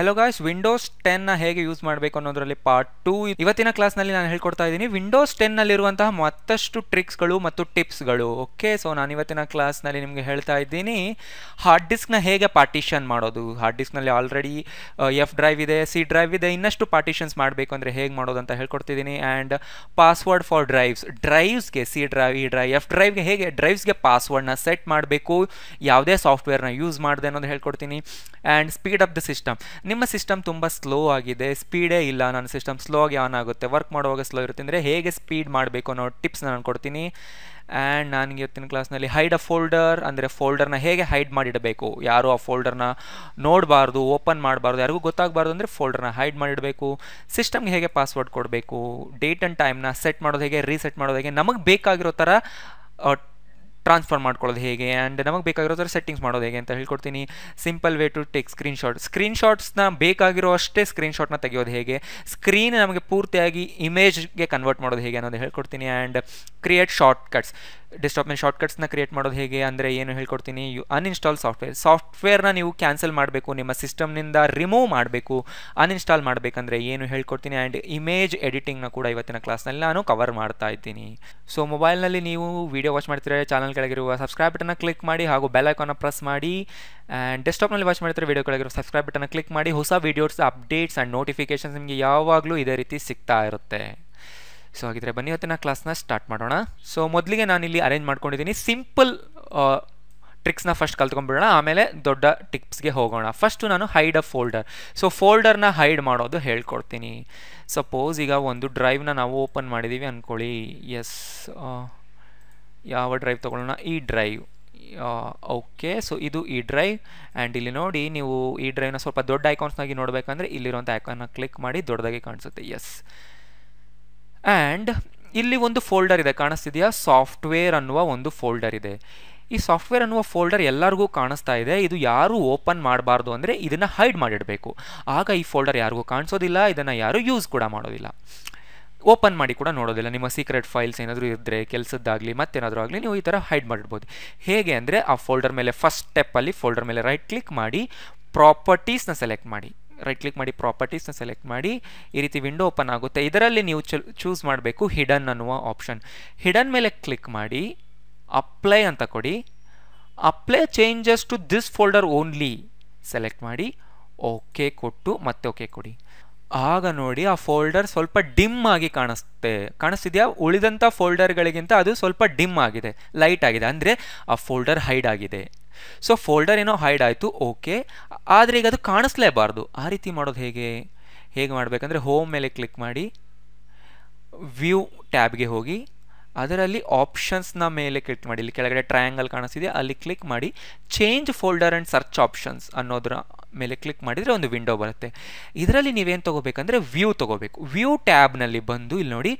hello guys Windows ನ ಹೇಗೆ use ಮಾಡಬೇಕು ಅನ್ನೋದರಲ್ಲಿ ಪಾರ್ಟ್ ಟು ಇವತ್ತಿನ ಕ್ಲಾಸ್ನಲ್ಲಿ ನಾನು ಹೇಳ್ಕೊಡ್ತಾ ಇದ್ದೀನಿ ವಿಂಡೋಸ್ ಟೆನ್ನಲ್ಲಿರುವಂತಹ ಮತ್ತಷ್ಟು ಟ್ರಿಕ್ಸ್ಗಳು ಮತ್ತು ಟಿಪ್ಸ್ಗಳು ಓಕೆ ಸೊ ನಾನು ಇವತ್ತಿನ ನಲ್ಲಿ ನಿಮಗೆ ಹೇಳ್ತಾ ಇದ್ದೀನಿ ಹಾರ್ಡ್ ಡಿಸ್ಕ್ನ ಹೇಗೆ ಪಾರ್ಟಿಷನ್ ಮಾಡೋದು ಹಾರ್ಡ್ ಡಿಸ್ಕ್ನಲ್ಲಿ ಆಲ್ರೆಡಿ ಎಫ್ ಡ್ರೈವ್ ಇದೆ ಸಿ ಡ್ರೈವ್ ಇದೆ ಇನ್ನಷ್ಟು ಪಾರ್ಟಿಷನ್ಸ್ ಮಾಡಬೇಕು ಅಂದರೆ ಹೇಗೆ ಮಾಡೋದು ಅಂತ ಹೇಳ್ಕೊಡ್ತಿದ್ದೀನಿ ಆ್ಯಂಡ್ ಪಾಸ್ವರ್ಡ್ ಫಾರ್ ಡ್ರೈವ್ಸ್ ಡ್ರೈವ್ಸ್ಗೆ C drive E drive F ಡ್ರೈವ್ಗೆ ಹೇಗೆ ಡ್ರೈವ್ಸ್ಗೆ ಪಾಸ್ವರ್ಡ್ನ ಸೆಟ್ ಮಾಡಬೇಕು ಯಾವುದೇ ಸಾಫ್ಟ್ವೇರ್ನ ಯೂಸ್ ಮಾಡಿದೆ ಅನ್ನೋದು ಹೇಳ್ಕೊಡ್ತೀನಿ and speed up the system ನಿಮ್ಮ ಸಿಸ್ಟಮ್ ತುಂಬ ಸ್ಲೋ ಆಗಿದೆ ಸ್ಪೀಡೇ ಇಲ್ಲ ನನ್ನ ಸಿಸ್ಟಮ್ ಸ್ಲೋ ಆಗಿ ಆನ್ ಆಗುತ್ತೆ ವರ್ಕ್ ಮಾಡುವಾಗ ಸ್ಲೋ ಇರುತ್ತೆ ಅಂದರೆ ಹೇಗೆ ಸ್ಪೀಡ್ ಮಾಡಬೇಕು ಅನ್ನೋ ಟಿಪ್ಸ್ನ ನಾನು ಕೊಡ್ತೀನಿ ಆ್ಯಂಡ್ ನನಗೆ ಇವತ್ತಿನ ಕ್ಲಾಸ್ನಲ್ಲಿ ಹೈಡ್ ಅ ಫೋಲ್ಡರ್ ಅಂದರೆ ಫೋಲ್ಡರ್ನ ಹೇಗೆ ಹೈಡ್ ಮಾಡಿಡಬೇಕು ಯಾರು ಆ ಫೋಲ್ಡರ್ನ ನೋಡಬಾರ್ದು ಓಪನ್ ಮಾಡಬಾರ್ದು ಯಾರಿಗೂ ಗೊತ್ತಾಗಬಾರ್ದು ಅಂದರೆ ಫೋಲ್ಡರ್ನ ಹೈಡ್ ಮಾಡಿಡಬೇಕು ಸಿಸ್ಟಮ್ಗೆ ಹೇಗೆ ಪಾಸ್ವರ್ಡ್ ಕೊಡಬೇಕು ಡೇಟ್ ಆ್ಯಂಡ್ ಟೈಮ್ನ ಸೆಟ್ ಮಾಡೋದು ಹೇಗೆ ರೀಸೆಟ್ ಮಾಡೋದು ಹೇಗೆ ನಮಗೆ ಬೇಕಾಗಿರೋ ಥರ ಟ್ರಾನ್ಸ್ಫರ್ ಮಾಡ್ಕೊಳ್ಳೋದು ಹೇಗೆ ಆ್ಯಂಡ್ ನಮಗೆ ಬೇಕಾಗಿರೋ ಸೆಟ್ಟಿಂಗ್ಸ್ ಮಾಡೋದು ಹೇಗೆ ಅಂತ ಹೇಳ್ಕೊಡ್ತೀನಿ simple way to take screenshot ಸ್ಕ್ರೀನ್ಶಾಟ್ಸ್ನ ಬೇಕಾಗಿರೋ ಅಷ್ಟೇ ಸ್ಕ್ರೀನ್ಶಾಟ್ನ ತೆಗೆಯೋದು ಹೇಗೆ ಸ್ಕ್ರೀನ್ ನಮಗೆ ಪೂರ್ತಿಯಾಗಿ ಇಮೇಜ್ಗೆ ಕನ್ವರ್ಟ್ ಮಾಡೋದು ಹೇಗೆ ಅನ್ನೋದು ಹೇಳ್ಕೊಡ್ತೀನಿ and create shortcuts desktop ಮೇಲೆ ಶಾರ್ಟ್ಕಟ್ಸ್ನ ಕ್ರಿಯೇಟ್ ಮಾಡೋದು ಹೇಗೆ ಅಂದರೆ ಏನು ಹೇಳ್ಕೊಡ್ತೀನಿ ಯು ಅನ್ಇನ್ಸ್ಟಾಲ್ ಸಾಫ್ಟ್ವೇರ್ ಸಾಫ್ಟ್ವೇರ್ನ ನೀವು ಕ್ಯಾನ್ಸಲ್ ಮಾಡಬೇಕು ನಿಮ್ಮ ಸಿಸ್ಟಮ್ನಿಂದ ರಿಮೂವ್ ಮಾಡಬೇಕು ಅನ್ಇನ್ಸ್ಟಾಲ್ ಮಾಡಬೇಕಂದ್ರೆ ಏನು ಹೇಳ್ಕೊಡ್ತೀನಿ ಆ್ಯಂಡ್ ಇಮೇಜ್ ಎಡಿಟಿಂಗ್ನ ಕೂಡ ಇವತ್ತಿನ ಕ್ಲಾಸ್ನಲ್ಲಿ ನಾನು ಕವರ್ ಮಾಡ್ತಾ ಇದ್ದೀನಿ ಸೊ ಮೊಬೈಲ್ನಲ್ಲಿ ನೀವು ವೀಡಿಯೋ ವಾಚ್ ಮಾಡ್ತಿರೋ ಚಾನಲ್ ಕೆಳಗಿರುವ ಸಬ್ಸ್ಕ್ರೈಬ್ ಬಟನ್ನ ಕ್ಲಿಕ್ ಮಾಡಿ ಹಾಗೂ ಬೆಲ್ ಐಕಾನ್ನ ಪ್ರೆಸ್ ಮಾಡಿ ಆ್ಯಂಡ್ ಡೆಸ್ಕ್ಟಾಪ್ನಲ್ಲಿ ವಾಚ್ ಮಾಡಿದರೆ ವೀಡಿಯೋ ಕೆಳಗಿರುವ ಸಬ್ಸ್ಕ್ರೈಬ್ ಬಟನ್ನ ಕ್ಲಿಕ್ ಮಾಡಿ ಹೊಸ ವೀಡಿಯೋಸ್ ಅಪ್ಡೇಟ್ಸ್ ಆ್ಯಂಡ್ ನೋಟಿಫಿಕೇಶನ್ಸ್ ನಿಮಗೆ ಯಾವಾಗಲೂ ಇದೇ ರೀತಿ ಸಿಗ್ತಾ ಇರುತ್ತೆ ಸೊ ಹಾಗಿದ್ರೆ ಬನ್ನಿ ಇವತ್ತಿನ ಕ್ಲಾಸ್ನ ಸ್ಟಾರ್ಟ್ ಮಾಡೋಣ ಸೊ ಮೊದಲಿಗೆ ನಾನು ಇಲ್ಲಿ ಅರೇಂಜ್ ಮಾಡ್ಕೊಂಡಿದ್ದೀನಿ ಸಿಂಪಲ್ ಟ್ರಿಕ್ಸ್ನ ಫಸ್ಟ್ ಕಲ್ತ್ಕೊಂಡ್ಬಿಡೋಣ ಆಮೇಲೆ ದೊಡ್ಡ ಟಿಪ್ಸ್ಗೆ ಹೋಗೋಣ ಫಸ್ಟು ನಾನು ಹೈಡ್ ಅ ಫೋಲ್ಡರ್ ಸೊ ಫೋಲ್ಡರ್ನ ಹೈಡ್ ಮಾಡೋದು ಹೇಳ್ಕೊಡ್ತೀನಿ ಸಪೋಸ್ ಈಗ ಒಂದು ಡ್ರೈವ್ನ ನಾವು ಓಪನ್ ಮಾಡಿದ್ದೀವಿ ಅಂದ್ಕೊಳ್ಳಿ ಎಸ್ ಯಾವ ಡ್ರೈವ್ ತೊಗೊಳ್ಳೋಣ ಈ ಡ್ರೈವ್ ಓಕೆ ಸೊ ಇದು ಈ ಡ್ರೈವ್ ಆ್ಯಂಡ್ ಇಲ್ಲಿ ನೋಡಿ ನೀವು ಈ ಡ್ರೈವ್ನ ಸ್ವಲ್ಪ ದೊಡ್ಡ ಐಕಾನ್ಸ್ನಾಗಿ ನೋಡಬೇಕಂದ್ರೆ ಇಲ್ಲಿರುವಂಥ ಐಕಾನ್ನ ಕ್ಲಿಕ್ ಮಾಡಿ ದೊಡ್ಡದಾಗಿ ಕಾಣಿಸುತ್ತೆ ಎಸ್ ಆ್ಯಂಡ್ ಇಲ್ಲಿ ಒಂದು ಫೋಲ್ಡರ್ ಇದೆ ಕಾಣಿಸ್ತಿದೆಯಾ ಸಾಫ್ಟ್ವೇರ್ ಅನ್ನುವ ಒಂದು ಫೋಲ್ಡರ್ ಇದೆ ಈ ಸಾಫ್ಟ್ವೇರ್ ಅನ್ನುವ ಫೋಲ್ಡರ್ ಎಲ್ಲರಿಗೂ ಕಾಣಿಸ್ತಾ ಇದೆ ಇದು ಯಾರೂ ಓಪನ್ ಮಾಡಬಾರ್ದು ಅಂದರೆ ಇದನ್ನು ಹೈಡ್ ಮಾಡಿಡಬೇಕು ಆಗ ಈ ಫೋಲ್ಡರ್ ಯಾರಿಗೂ ಕಾಣಿಸೋದಿಲ್ಲ ಇದನ್ನು ಯಾರೂ ಯೂಸ್ ಕೂಡ ಮಾಡೋದಿಲ್ಲ ಓಪನ್ ಮಾಡಿ ಕೂಡ ನೋಡೋದಿಲ್ಲ ನಿಮ್ಮ ಸೀಕ್ರೆಟ್ ಫೈಲ್ಸ್ ಏನಾದರೂ ಇದ್ದರೆ ಕೆಲಸದ್ದಾಗಲಿ ಮತ್ತೇನಾದರೂ ಆಗಲಿ ನೀವು ಈ ಥರ ಹೈಡ್ ಮಾಡಿಡ್ಬೋದು ಹೇಗೆ ಅಂದರೆ ಆ ಫೋಲ್ಡರ್ ಮೇಲೆ ಫಸ್ಟ್ ಸ್ಟೆಪ್ಪಲ್ಲಿ ಫೋಲ್ಡರ್ ಮೇಲೆ ರೈಟ್ ಕ್ಲಿಕ್ ಮಾಡಿ ಪ್ರಾಪರ್ಟೀಸ್ನ ಸೆಲೆಕ್ಟ್ ಮಾಡಿ ರೈಟ್ ಕ್ಲಿಕ್ ಮಾಡಿ ಪ್ರಾಪರ್ಟೀಸ್ನ ಸೆಲೆಕ್ಟ್ ಮಾಡಿ ಈ ರೀತಿ ವಿಂಡೋ ಓಪನ್ ಆಗುತ್ತೆ ಇದರಲ್ಲಿ ನೀವು ಚೂಸ್ ಮಾಡಬೇಕು ಹಿಡನ್ ಅನ್ನುವ ಆಪ್ಷನ್ ಹಿಡನ್ ಮೇಲೆ ಕ್ಲಿಕ್ ಮಾಡಿ ಅಪ್ಲೈ ಅಂತ ಕೊಡಿ apply changes to this folder only select ಮಾಡಿ ಓಕೆ ಕೊಟ್ಟು ಮತ್ತೆ ಓಕೆ ಕೊಡಿ ಆಗ ನೋಡಿ ಆ ಫೋಲ್ಡರ್ ಸ್ವಲ್ಪ ಡಿಮ್ ಆಗಿ ಕಾಣಿಸ್ತೆ ಕಾಣಿಸ್ತಿದೆಯಾ ಉಳಿದಂಥ ಫೋಲ್ಡರ್ಗಳಿಗಿಂತ ಅದು ಸ್ವಲ್ಪ ಡಿಮ್ ಆಗಿದೆ ಲೈಟ್ ಆಗಿದೆ ಅಂದರೆ ಆ ಫೋಲ್ಡರ್ ಹೈಡ್ ಆಗಿದೆ ಸೊ ಫೋಲ್ಡರ್ ಏನೋ ಹೈಡ್ ಆಯಿತು ಓಕೆ ಆದರೆ ಈಗ ಅದು ಕಾಣಿಸ್ಲೇಬಾರ್ದು ಆ ರೀತಿ ಮಾಡೋದು ಹೇಗೆ ಹೇಗೆ ಮಾಡಬೇಕಂದ್ರೆ ಹೋಮ್ ಮೇಲೆ ಕ್ಲಿಕ್ ಮಾಡಿ ವ್ಯೂ ಟ್ಯಾಬ್ಗೆ ಹೋಗಿ ಅದರಲ್ಲಿ ಆಪ್ಷನ್ಸ್ನ ಮೇಲೆ ಕ್ಲಿಕ್ ಮಾಡಿ ಇಲ್ಲಿ ಕೆಳಗಡೆ ಟ್ರಯಾಂಗಲ್ ಕಾಣಿಸ್ತಿದೆ ಅಲ್ಲಿ ಕ್ಲಿಕ್ ಮಾಡಿ change folder and search options ಅನ್ನೋದ್ರ ಮೇಲೆ ಕ್ಲಿಕ್ ಮಾಡಿದರೆ ಒಂದು ವಿಂಡೋ ಬರುತ್ತೆ ಇದರಲ್ಲಿ ನೀವೇನು ತೊಗೋಬೇಕಂದ್ರೆ ವ್ಯೂ ತೊಗೋಬೇಕು ವ್ಯೂ ಟ್ಯಾಬ್ನಲ್ಲಿ ಬಂದು ಇಲ್ಲಿ ನೋಡಿ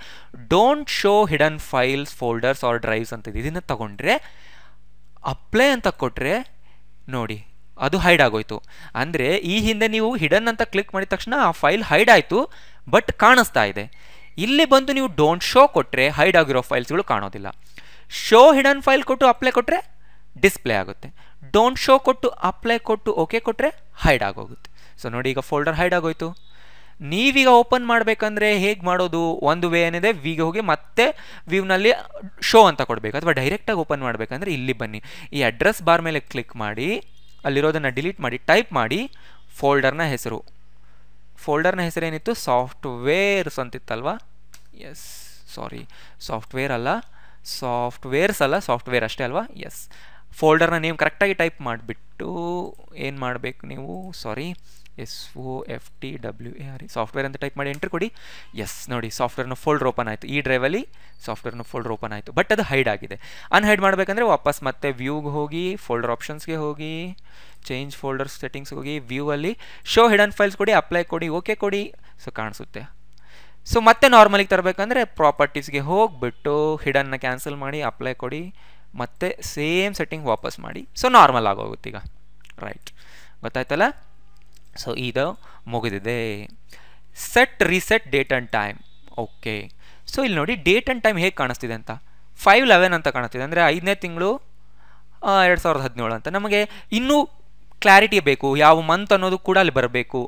don't show hidden files folders or drives ಅಂತ ಇದನ್ನು ತೊಗೊಂಡ್ರೆ ಅಪ್ಲೈ ಅಂತ ಕೊಟ್ಟರೆ ನೋಡಿ ಅದು ಹೈಡ್ ಆಗೋಯ್ತು ಅಂದರೆ ಈ ಹಿಂದೆ ನೀವು ಹಿಡನ್ ಅಂತ ಕ್ಲಿಕ್ ಮಾಡಿದ ತಕ್ಷಣ ಆ ಫೈಲ್ ಹೈಡ್ ಆಯಿತು ಬಟ್ ಕಾಣಿಸ್ತಾ ಇದೆ ಇಲ್ಲಿ ಬಂದು ನೀವು ಡೋಂಟ್ ಶೋ ಕೊಟ್ಟರೆ ಹೈಡ್ ಆಗಿರೋ ಫೈಲ್ಸ್ಗಳು ಕಾಣೋದಿಲ್ಲ ಶೋ ಹಿಡನ್ ಫೈಲ್ ಕೊಟ್ಟು ಅಪ್ಲೈ ಕೊಟ್ಟರೆ ಡಿಸ್ಪ್ಲೇ ಆಗುತ್ತೆ ಡೋಂಟ್ ಶೋ ಕೊಟ್ಟು ಅಪ್ಲೈ ಕೊಟ್ಟು ಓಕೆ ಕೊಟ್ಟರೆ ಹೈಡ್ ಆಗೋಗುತ್ತೆ ಸೊ ನೋಡಿ ಈಗ ಫೋಲ್ಡರ್ ಹೈಡ್ ಆಗೋಯ್ತು ನೀವೀಗ ಓಪನ್ ಮಾಡಬೇಕಂದ್ರೆ ಹೇಗೆ ಮಾಡೋದು ಒಂದು ವೇ ಏನಿದೆ ವಿಗೆ ಹೋಗಿ ಮತ್ತೆ ವ್ಯೂನಲ್ಲಿ ಶೋ ಅಂತ ಕೊಡಬೇಕು ಅಥವಾ ಡೈರೆಕ್ಟಾಗಿ ಓಪನ್ ಮಾಡಬೇಕಂದ್ರೆ ಇಲ್ಲಿ ಬನ್ನಿ ಈ ಅಡ್ರೆಸ್ ಬಾರ್ ಮೇಲೆ ಕ್ಲಿಕ್ ಮಾಡಿ ಅಲ್ಲಿರೋದನ್ನು ಡಿಲೀಟ್ ಮಾಡಿ ಟೈಪ್ ಮಾಡಿ ಫೋಲ್ಡರ್ನ ಹೆಸರು ಫೋಲ್ಡರ್ನ ಹೆಸರು ಏನಿತ್ತು ಸಾಫ್ಟ್ವೇರ್ಸ್ ಅಂತಿತ್ತಲ್ವಾ ಎಸ್ ಸಾರಿ ಸಾಫ್ಟ್ವೇರ್ ಅಲ್ಲ ಸಾಫ್ಟ್ವೇರ್ಸ್ ಅಲ್ಲ ಸಾಫ್ಟ್ವೇರ್ ಅಷ್ಟೇ ಅಲ್ವಾ ಎಸ್ ಫೋಲ್ಡರ್ನ ನೇಮ್ ಕರೆಕ್ಟಾಗಿ ಟೈಪ್ ಮಾಡಿಬಿಟ್ಟು ಏನು ಮಾಡಬೇಕು ನೀವು sorry S O F T W A R software ಅಂತ ಟೈಪ್ ಮಾಡಿ ಎಂಟ್ರಿ ಕೊಡಿ ಎಸ್ ನೋಡಿ ಸಾಫ್ಟ್ವೇರ್ನ ಫೋಲ್ಡರ್ ಓಪನ್ ಆಯಿತು ಈ ಡ್ರೈವಲ್ಲಿ ಸಾಫ್ಟ್ವೇರ್ನ ಫೋಲ್ಡರ್ ಓಪನ್ ಆಯಿತು ಬಟ್ ಅದು ಹೈಡ್ ಆಗಿದೆ ಅನ್ಹೈಡ್ ಮಾಡಬೇಕಂದ್ರೆ ವಾಪಸ್ ಮತ್ತೆ ವ್ಯೂಗೆ ಹೋಗಿ ಫೋಲ್ಡರ್ ಆಪ್ಷನ್ಸ್ಗೆ ಹೋಗಿ ಚೇಂಜ್ ಫೋಲ್ಡರ್ ಸೆಟ್ಟಿಂಗ್ಸ್ ಹೋಗಿ ವ್ಯೂ ಅಲ್ಲಿ ಶೋ ಹಿಡನ್ ಫೈಲ್ಸ್ ಕೊಡಿ ಅಪ್ಲೈ ಕೊಡಿ ಓಕೆ ಕೊಡಿ ಸೊ ಕಾಣಿಸುತ್ತೆ ಸೊ ಮತ್ತೆ ನಾರ್ಮಲಿಗೆ ತರಬೇಕಂದ್ರೆ ಪ್ರಾಪರ್ಟೀಸ್ಗೆ ಹೋಗಿಬಿಟ್ಟು ಹಿಡನ್ನ ಕ್ಯಾನ್ಸಲ್ ಮಾಡಿ ಅಪ್ಲೈ ಕೊಡಿ ಮತ್ತೆ ಸೇಮ್ ಸೆಟ್ಟಿಂಗ್ ವಾಪಸ್ ಮಾಡಿ ಸೊ ನಾರ್ಮಲ್ ಆಗೋಗುತ್ತೆ ಈಗ ರೈಟ್ ಗೊತ್ತಾಯ್ತಲ್ಲ ಸೊ ಇದು ಮುಗಿದಿದೆ set reset date and time okay so ಇಲ್ಲಿ ನೋಡಿ ಡೇಟ್ ಆ್ಯಂಡ್ ಟೈಮ್ ಹೇಗೆ ಕಾಣಿಸ್ತಿದೆ ಅಂತ ಫೈವ್ ಲೆವೆನ್ ಅಂತ ಕಾಣಿಸ್ತಿದೆ ಅಂದರೆ ಐದನೇ ತಿಂಗಳು ಎರಡು ಸಾವಿರದ ಹದಿನೇಳು ಅಂತ ನಮಗೆ ಇನ್ನೂ ಕ್ಲಾರಿಟಿ ಬೇಕು ಯಾವ ಮಂತ್ ಅನ್ನೋದು ಕೂಡ ಅಲ್ಲಿ ಬರಬೇಕು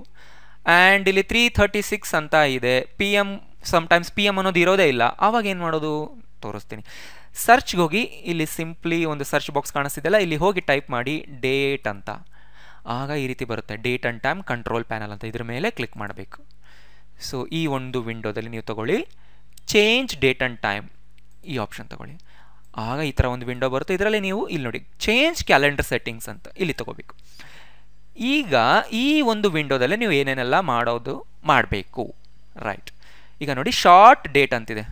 ಆ್ಯಂಡ್ ಇಲ್ಲಿ ತ್ರೀ ಥರ್ಟಿ ಸಿಕ್ಸ್ ಅಂತ ಇದೆ P M sometimes P M ಅನ್ನೋದು ಇರೋದೇ ಇಲ್ಲ ಆವಾಗ ಏನು ಮಾಡೋದು ತೋರಿಸ್ತೀನಿ ಸರ್ಚ್ಗೆ ಹೋಗಿ ಇಲ್ಲಿ ಸಿಂಪ್ಲಿ ಒಂದು ಸರ್ಚ್ ಬಾಕ್ಸ್ ಕಾಣಿಸ್ತಿದೆಲ್ಲ ಇಲ್ಲಿ ಹೋಗಿ ಟೈಪ್ ಮಾಡಿ ಡೇಟ್ ಅಂತ ಆಗ ಈ ರೀತಿ ಬರುತ್ತೆ date and time control panel ಅಂತ ಇದ್ರ ಮೇಲೆ ಕ್ಲಿಕ್ ಮಾಡಬೇಕು ಸೊ ಈ ಒಂದು ವಿಂಡೋದಲ್ಲಿ ನೀವು ತಗೊಳ್ಳಿ ಚೇಂಜ್ ಡೇಟ್ ಆ್ಯಂಡ್ ಟೈಮ್ ಈ ಆಪ್ಷನ್ ತಗೊಳ್ಳಿ ಆಗ ಈ ಥರ ಒಂದು ವಿಂಡೋ ಬರುತ್ತೆ ಇದರಲ್ಲಿ ನೀವು ಇಲ್ಲಿ ನೋಡಿ ಚೇಂಜ್ ಕ್ಯಾಲೆಂಡರ್ ಸೆಟ್ಟಿಂಗ್ಸ್ ಅಂತ ಇಲ್ಲಿ ತಗೋಬೇಕು ಈಗ ಈ ಒಂದು ವಿಂಡೋದಲ್ಲಿ ನೀವು ಏನೇನೆಲ್ಲ ಮಾಡೋದು ಮಾಡಬೇಕು ರೈಟ್ ಈಗ ನೋಡಿ ಶಾರ್ಟ್ ಡೇಟ್ ಅಂತಿದೆ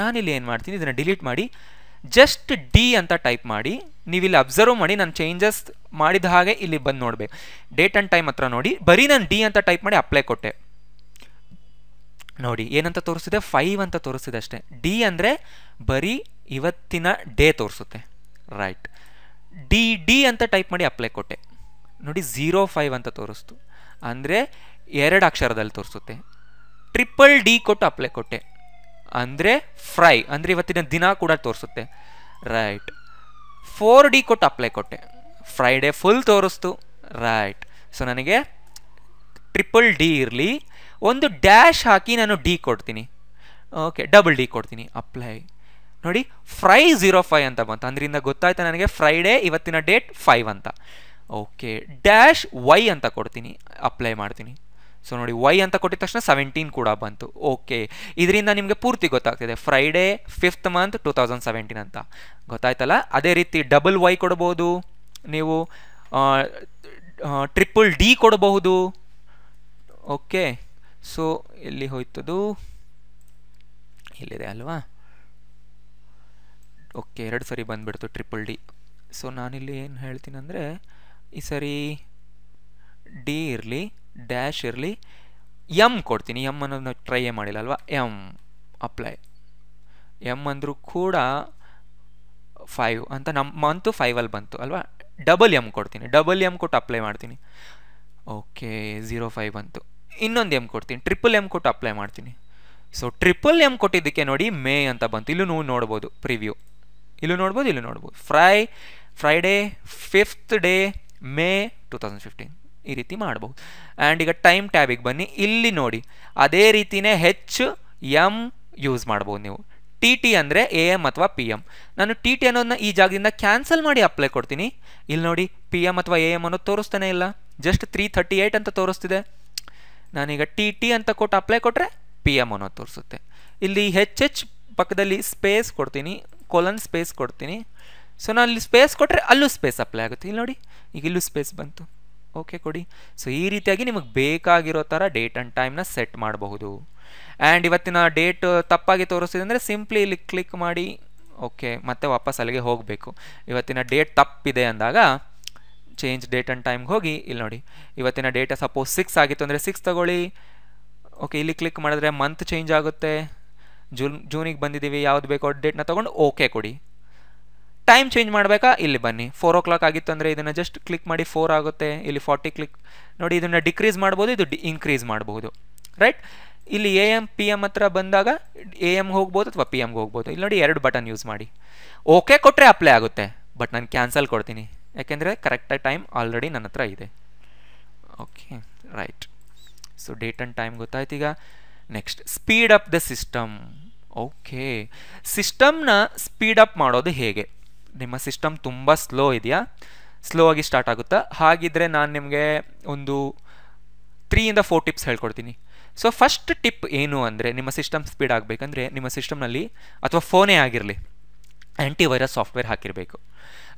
ನಾನಿಲ್ಲಿ ಏನು ಮಾಡ್ತೀನಿ ಇದನ್ನು ಡಿಲೀಟ್ ಮಾಡಿ ಜಸ್ಟ್ ಡಿ ಅಂತ ಟೈಪ್ ಮಾಡಿ ನೀವು ಇಲ್ಲಿ ಅಬ್ಸರ್ವ್ ಮಾಡಿ ನಾನು ಚೇಂಜಸ್ ಮಾಡಿದ ಹಾಗೆ ಇಲ್ಲಿ ಬಂದು ನೋಡಬೇಕು ಡೇಟ್ ಆ್ಯಂಡ್ ಟೈಮ್ ಹತ್ರ ನೋಡಿ ಬರೀ ನಾನು ಡಿ ಅಂತ ಟೈಪ್ ಮಾಡಿ ಅಪ್ಲೈ ಕೊಟ್ಟೆ ನೋಡಿ ಏನಂತ ತೋರಿಸಿದೆ ಫೈವ್ ಅಂತ ತೋರಿಸಿದೆ ಅಷ್ಟೇ ಡಿ ಅಂದರೆ ಬರೀ ಇವತ್ತಿನ ಡೇ ತೋರಿಸುತ್ತೆ ರೈಟ್ ಡಿ ಡಿ ಅಂತ ಟೈಪ್ ಮಾಡಿ ಅಪ್ಲೈ ಕೊಟ್ಟೆ ನೋಡಿ ಝೀರೋ ಫೈವ್ ಅಂತ ತೋರಿಸ್ತು ಅಂದರೆ ಎರಡು ಅಕ್ಷರದಲ್ಲಿ ತೋರಿಸುತ್ತೆ ಟ್ರಿಪಲ್ ಡಿ ಕೊಟ್ಟು ಅಪ್ಲೈ ಕೊಟ್ಟೆ ಅಂದರೆ ಫ್ರೈ ಅಂದರೆ ಇವತ್ತಿನ ದಿನ ಕೂಡ ತೋರಿಸುತ್ತೆ ರೈಟ್ ಫೋರ್ ಡಿ ಕೊಟ್ಟು ಅಪ್ಲೈ ಕೊಟ್ಟೆ ಫ್ರೈಡೇ ಫುಲ್ ತೋರಿಸ್ತು ರೈಟ್ ಸೊ ನನಗೆ ಟ್ರಿಪಲ್ ಡಿ ಇರಲಿ ಒಂದು ಡ್ಯಾಶ್ ಹಾಕಿ ನಾನು ಡಿ ಕೊಡ್ತೀನಿ ಓಕೆ ಡಬಲ್ ಡಿ ಕೊಡ್ತೀನಿ ಅಪ್ಲೈ ನೋಡಿ ಫ್ರೈ ಜೀರೋ ಫೈವ್ ಅಂತ ಬಂತು ಅಂದ್ರಿಂದ ಗೊತ್ತಾಯ್ತು ನನಗೆ ಫ್ರೈಡೇ ಇವತ್ತಿನ ಡೇಟ್ ಫೈವ್ ಅಂತ ಓಕೆ ಡ್ಯಾಶ್ ವೈ ಅಂತ ಕೊಡ್ತೀನಿ ಅಪ್ಲೈ ಮಾಡ್ತೀನಿ ಸೊ ನೋಡಿ ವೈ ಅಂತ ಕೊಟ್ಟಿದ ತಕ್ಷಣ ಸೆವೆಂಟೀನ್ ಕೂಡ ಬಂತು ಓಕೆ ಇದರಿಂದ ನಿಮಗೆ ಪೂರ್ತಿ ಗೊತ್ತಾಗ್ತಿದೆ Friday fifth month two thousand seventeen ಅಂತ ಗೊತ್ತಾಯ್ತಲ್ಲ ಅದೇ ರೀತಿ ಡಬಲ್ ವೈ ಕೊಡ್ಬೋದು ನೀವು ಟ್ರಿಪಲ್ ಡಿ ಕೊಡಬಹುದು ಓಕೆ ಸೊ ಎಲ್ಲಿ ಹೋಯ್ತದು ಇಲ್ಲಿದೆ ಅಲ್ವಾ ಓಕೆ ಎರಡು ಸರಿ ಬಂದುಬಿಡ್ತು ಟ್ರಿಪಲ್ ಡಿ ಸೊ ನಾನಿಲ್ಲಿ ಏನು ಹೇಳ್ತೀನಿ ಅಂದರೆ ಈ ಸರಿ ಡಿ ಇರಲಿ ಡ್ಯಾಶ್ ಇರಲಿ ಎಮ್ ಕೊಡ್ತೀನಿ ಎಮ್ ಅನ್ನೋದು ಅನ್ನೋದನ್ನ ಟ್ರೈಯೇ ಮಾಡಿಲ್ಲ ಅಲ್ವಾ ಎಮ್ ಅಪ್ಲೈ ಎಮ್ ಅಂದರೂ ಕೂಡ ಫೈವ್ ಅಂತ ನಮ್ಮ ಮಂತು ಫೈವಲ್ಲಿ ಬಂತು ಅಲ್ವಾ ಡಬಲ್ ಎಮ್ ಕೊಡ್ತೀನಿ ಡಬಲ್ ಎಮ್ ಕೊಟ್ಟು ಅಪ್ಲೈ ಮಾಡ್ತೀನಿ ಓಕೆ ಝೀರೋ ಫೈವ್ ಬಂತು ಇನ್ನೊಂದು ಎಮ್ ಕೊಡ್ತೀನಿ ಟ್ರಿಪಲ್ ಎಮ್ ಕೊಟ್ಟು ಅಪ್ಲೈ ಮಾಡ್ತೀನಿ ಸೊ ಟ್ರಿಪಲ್ ಎಮ್ ಕೊಟ್ಟಿದ್ದಕ್ಕೆ ನೋಡಿ ಮೇ ಅಂತ ಬಂತು ಇಲ್ಲೂ ನೀವು ನೋಡ್ಬೋದು ಪ್ರಿವ್ಯೂ ಇಲ್ಲೂ ನೋಡ್ಬೋದು ಇಲ್ಲೂ ನೋಡ್ಬೋದು Fri Friday fifth day May two thousand fifteen ಈ ರೀತಿ ಮಾಡ್ಬೋದು ಆ್ಯಂಡ್ ಈಗ ಟೈಮ್ ಟ್ಯಾಬಿಗೆ ಬನ್ನಿ ಇಲ್ಲಿ ನೋಡಿ ಅದೇ ರೀತಿಯೇ ಹೆಚ್ಚು ಎಮ್ ಯೂಸ್ ಮಾಡ್ಬೋದು ನೀವು ಟಿ ಟಿ ಅಂದರೆ ಎ ಎಮ್ ಅಥವಾ ಪಿ ಎಮ್ ನಾನು ಟಿ ಟಿ ಅನ್ನೋದನ್ನ ಈ ಜಾಗದಿಂದ ಕ್ಯಾನ್ಸಲ್ ಮಾಡಿ ಅಪ್ಲೈ ಕೊಡ್ತೀನಿ ಇಲ್ಲಿ ನೋಡಿ ಪಿ ಎಮ್ ಅಥವಾ ಎ ಎಮ್ ಅನ್ನೋದು ತೋರಿಸ್ತಾನೆ ಇಲ್ಲ ಜಸ್ಟ್ ತ್ರೀ ಥರ್ಟಿ ಏಯ್ಟ್ ಅಂತ ತೋರಿಸ್ತಿದೆ ನಾನೀಗ ಟಿ ಟಿ ಅಂತ ಕೊಟ್ಟು ಅಪ್ಲೈ ಕೊಟ್ಟರೆ ಪಿ ಎಮ್ ಅನ್ನೋದು ತೋರಿಸುತ್ತೆ ಇಲ್ಲಿ ಹೆಚ್ ಹೆಚ್ ಪಕ್ಕದಲ್ಲಿ ಸ್ಪೇಸ್ ಕೊಡ್ತೀನಿ ಕೊಲನ್ ಸ್ಪೇಸ್ ಕೊಡ್ತೀನಿ ಸೊ ನಾನು ಇಲ್ಲಿ ಸ್ಪೇಸ್ ಕೊಟ್ಟರೆ ಅಲ್ಲೂ ಸ್ಪೇಸ್ ಅಪ್ಲೈ ಆಗುತ್ತೆ ಇಲ್ಲಿ ನೋಡಿ ಈಗ ಇಲ್ಲೂ ಸ್ಪೇಸ್ ಬಂತು ಓಕೆ ಕೊಡಿ ಸೊ ಈ ರೀತಿಯಾಗಿ ನಿಮಗೆ ಬೇಕಾಗಿರೋ ಥರ ಡೇಟ್ ಆ್ಯಂಡ್ ಟೈಮ್ನ ಸೆಟ್ ಮಾಡಬಹುದು ಆ್ಯಂಡ್ ಇವತ್ತಿನ ಡೇಟ್ ತಪ್ಪಾಗಿ ತೋರಿಸ್ತಿದೆ ಅಂದರೆ ಸಿಂಪ್ಲಿ ಇಲ್ಲಿ ಕ್ಲಿಕ್ ಮಾಡಿ ಓಕೆ ಮತ್ತೆ ವಾಪಸ್ ಅಲ್ಲಿಗೆ ಹೋಗಬೇಕು ಇವತ್ತಿನ ಡೇಟ್ ತಪ್ಪಿದೆ ಅಂದಾಗ ಚೇಂಜ್ ಡೇಟ್ ಆ್ಯಂಡ್ ಟೈಮ್ಗೆ ಹೋಗಿ ಇಲ್ಲಿ ನೋಡಿ ಇವತ್ತಿನ ಡೇಟ ಸಪೋಸ್ ಸಿಕ್ಸ್ ಆಗಿತ್ತು ಅಂದರೆ ಸಿಕ್ಸ್ ತಗೊಳ್ಳಿ ಓಕೆ ಇಲ್ಲಿ ಕ್ಲಿಕ್ ಮಾಡಿದ್ರೆ ಮಂತ್ ಚೇಂಜ್ ಆಗುತ್ತೆ ಜೂನ್ ಜೂನಿಗೆ ಬಂದಿದ್ದೀವಿ ಯಾವ್ದು ಬೇಕೋ ಡೇಟ್ನ ತೊಗೊಂಡು ಓಕೆ ಕೊಡಿ ಟೈಮ್ ಚೇಂಜ್ ಮಾಡಬೇಕಾ ಇಲ್ಲಿ ಬನ್ನಿ ಫೋರ್ ಓ ಕ್ಲಾಕ್ ಆಗಿತ್ತು ಅಂದರೆ ಇದನ್ನು ಜಸ್ಟ್ ಕ್ಲಿಕ್ ಮಾಡಿ ಫೋರ್ ಆಗುತ್ತೆ ಇಲ್ಲಿ ಫಾರ್ಟಿ ಕ್ಲಿಕ್ ನೋಡಿ ಇದನ್ನು ಡಿಕ್ರೀಸ್ ಮಾಡ್ಬೋದು ಇದು ಡಿ ಇನ್ಕ್ರೀಸ್ ಮಾಡ್ಬೋದು ರೈಟ್ ಇಲ್ಲಿ ಎ ಎಮ್ ಪಿ ಎಮ್ ಹತ್ರ ಬಂದಾಗ ಎ ಎಮ್ ಹೋಗ್ಬೋದು ಅಥವಾ ಪಿ ಎಮ್ಗೆ ಹೋಗ್ಬೋದು ಇಲ್ಲಿ ನೋಡಿ ಎರಡು ಬಟನ್ ಯೂಸ್ ಮಾಡಿ ಓಕೆ ಕೊಟ್ಟರೆ ಅಪ್ಲೈ ಆಗುತ್ತೆ ಬಟ್ ನಾನು ಕ್ಯಾನ್ಸಲ್ ಕೊಡ್ತೀನಿ ಯಾಕೆಂದರೆ ಕರೆಕ್ಟಾಗಿ ಟೈಮ್ ಆಲ್ರೆಡಿ ನನ್ನ ಹತ್ರ ಇದೆ okay right so date and time ಗೊತ್ತಾಯ್ತು ಈಗ next speed up the system okay ಸಿಸ್ಟಮ್ನ ಸ್ಪೀಡ್ ಅಪ್ ಮಾಡೋದು ಹೇಗೆ ನಿಮ್ಮ ಸಿಸ್ಟಮ್ ತುಂಬ ಸ್ಲೋ ಇದೆಯಾ ಸ್ಲೋ ಆಗಿ ಸ್ಟಾರ್ಟ್ ಆಗುತ್ತಾ ಹಾಗಿದ್ರೆ ನಾನು ನಿಮಗೆ ಒಂದು ತ್ರೀಯಿಂದ ಫೋರ್ ಟಿಪ್ಸ್ ಹೇಳ್ಕೊಡ್ತೀನಿ ಸೊ ಫಸ್ಟ್ ಟಿಪ್ ಏನು ಅಂದರೆ ನಿಮ್ಮ ಸಿಸ್ಟಮ್ ಸ್ಪೀಡ್ ಆಗಬೇಕಂದ್ರೆ ನಿಮ್ಮ ಸಿಸ್ಟಮ್ನಲ್ಲಿ ಅಥವಾ ಫೋನೇ ಆಗಿರಲಿ ಆ್ಯಂಟಿವೈರಸ್ ಸಾಫ್ಟ್ವೇರ್ ಹಾಕಿರಬೇಕು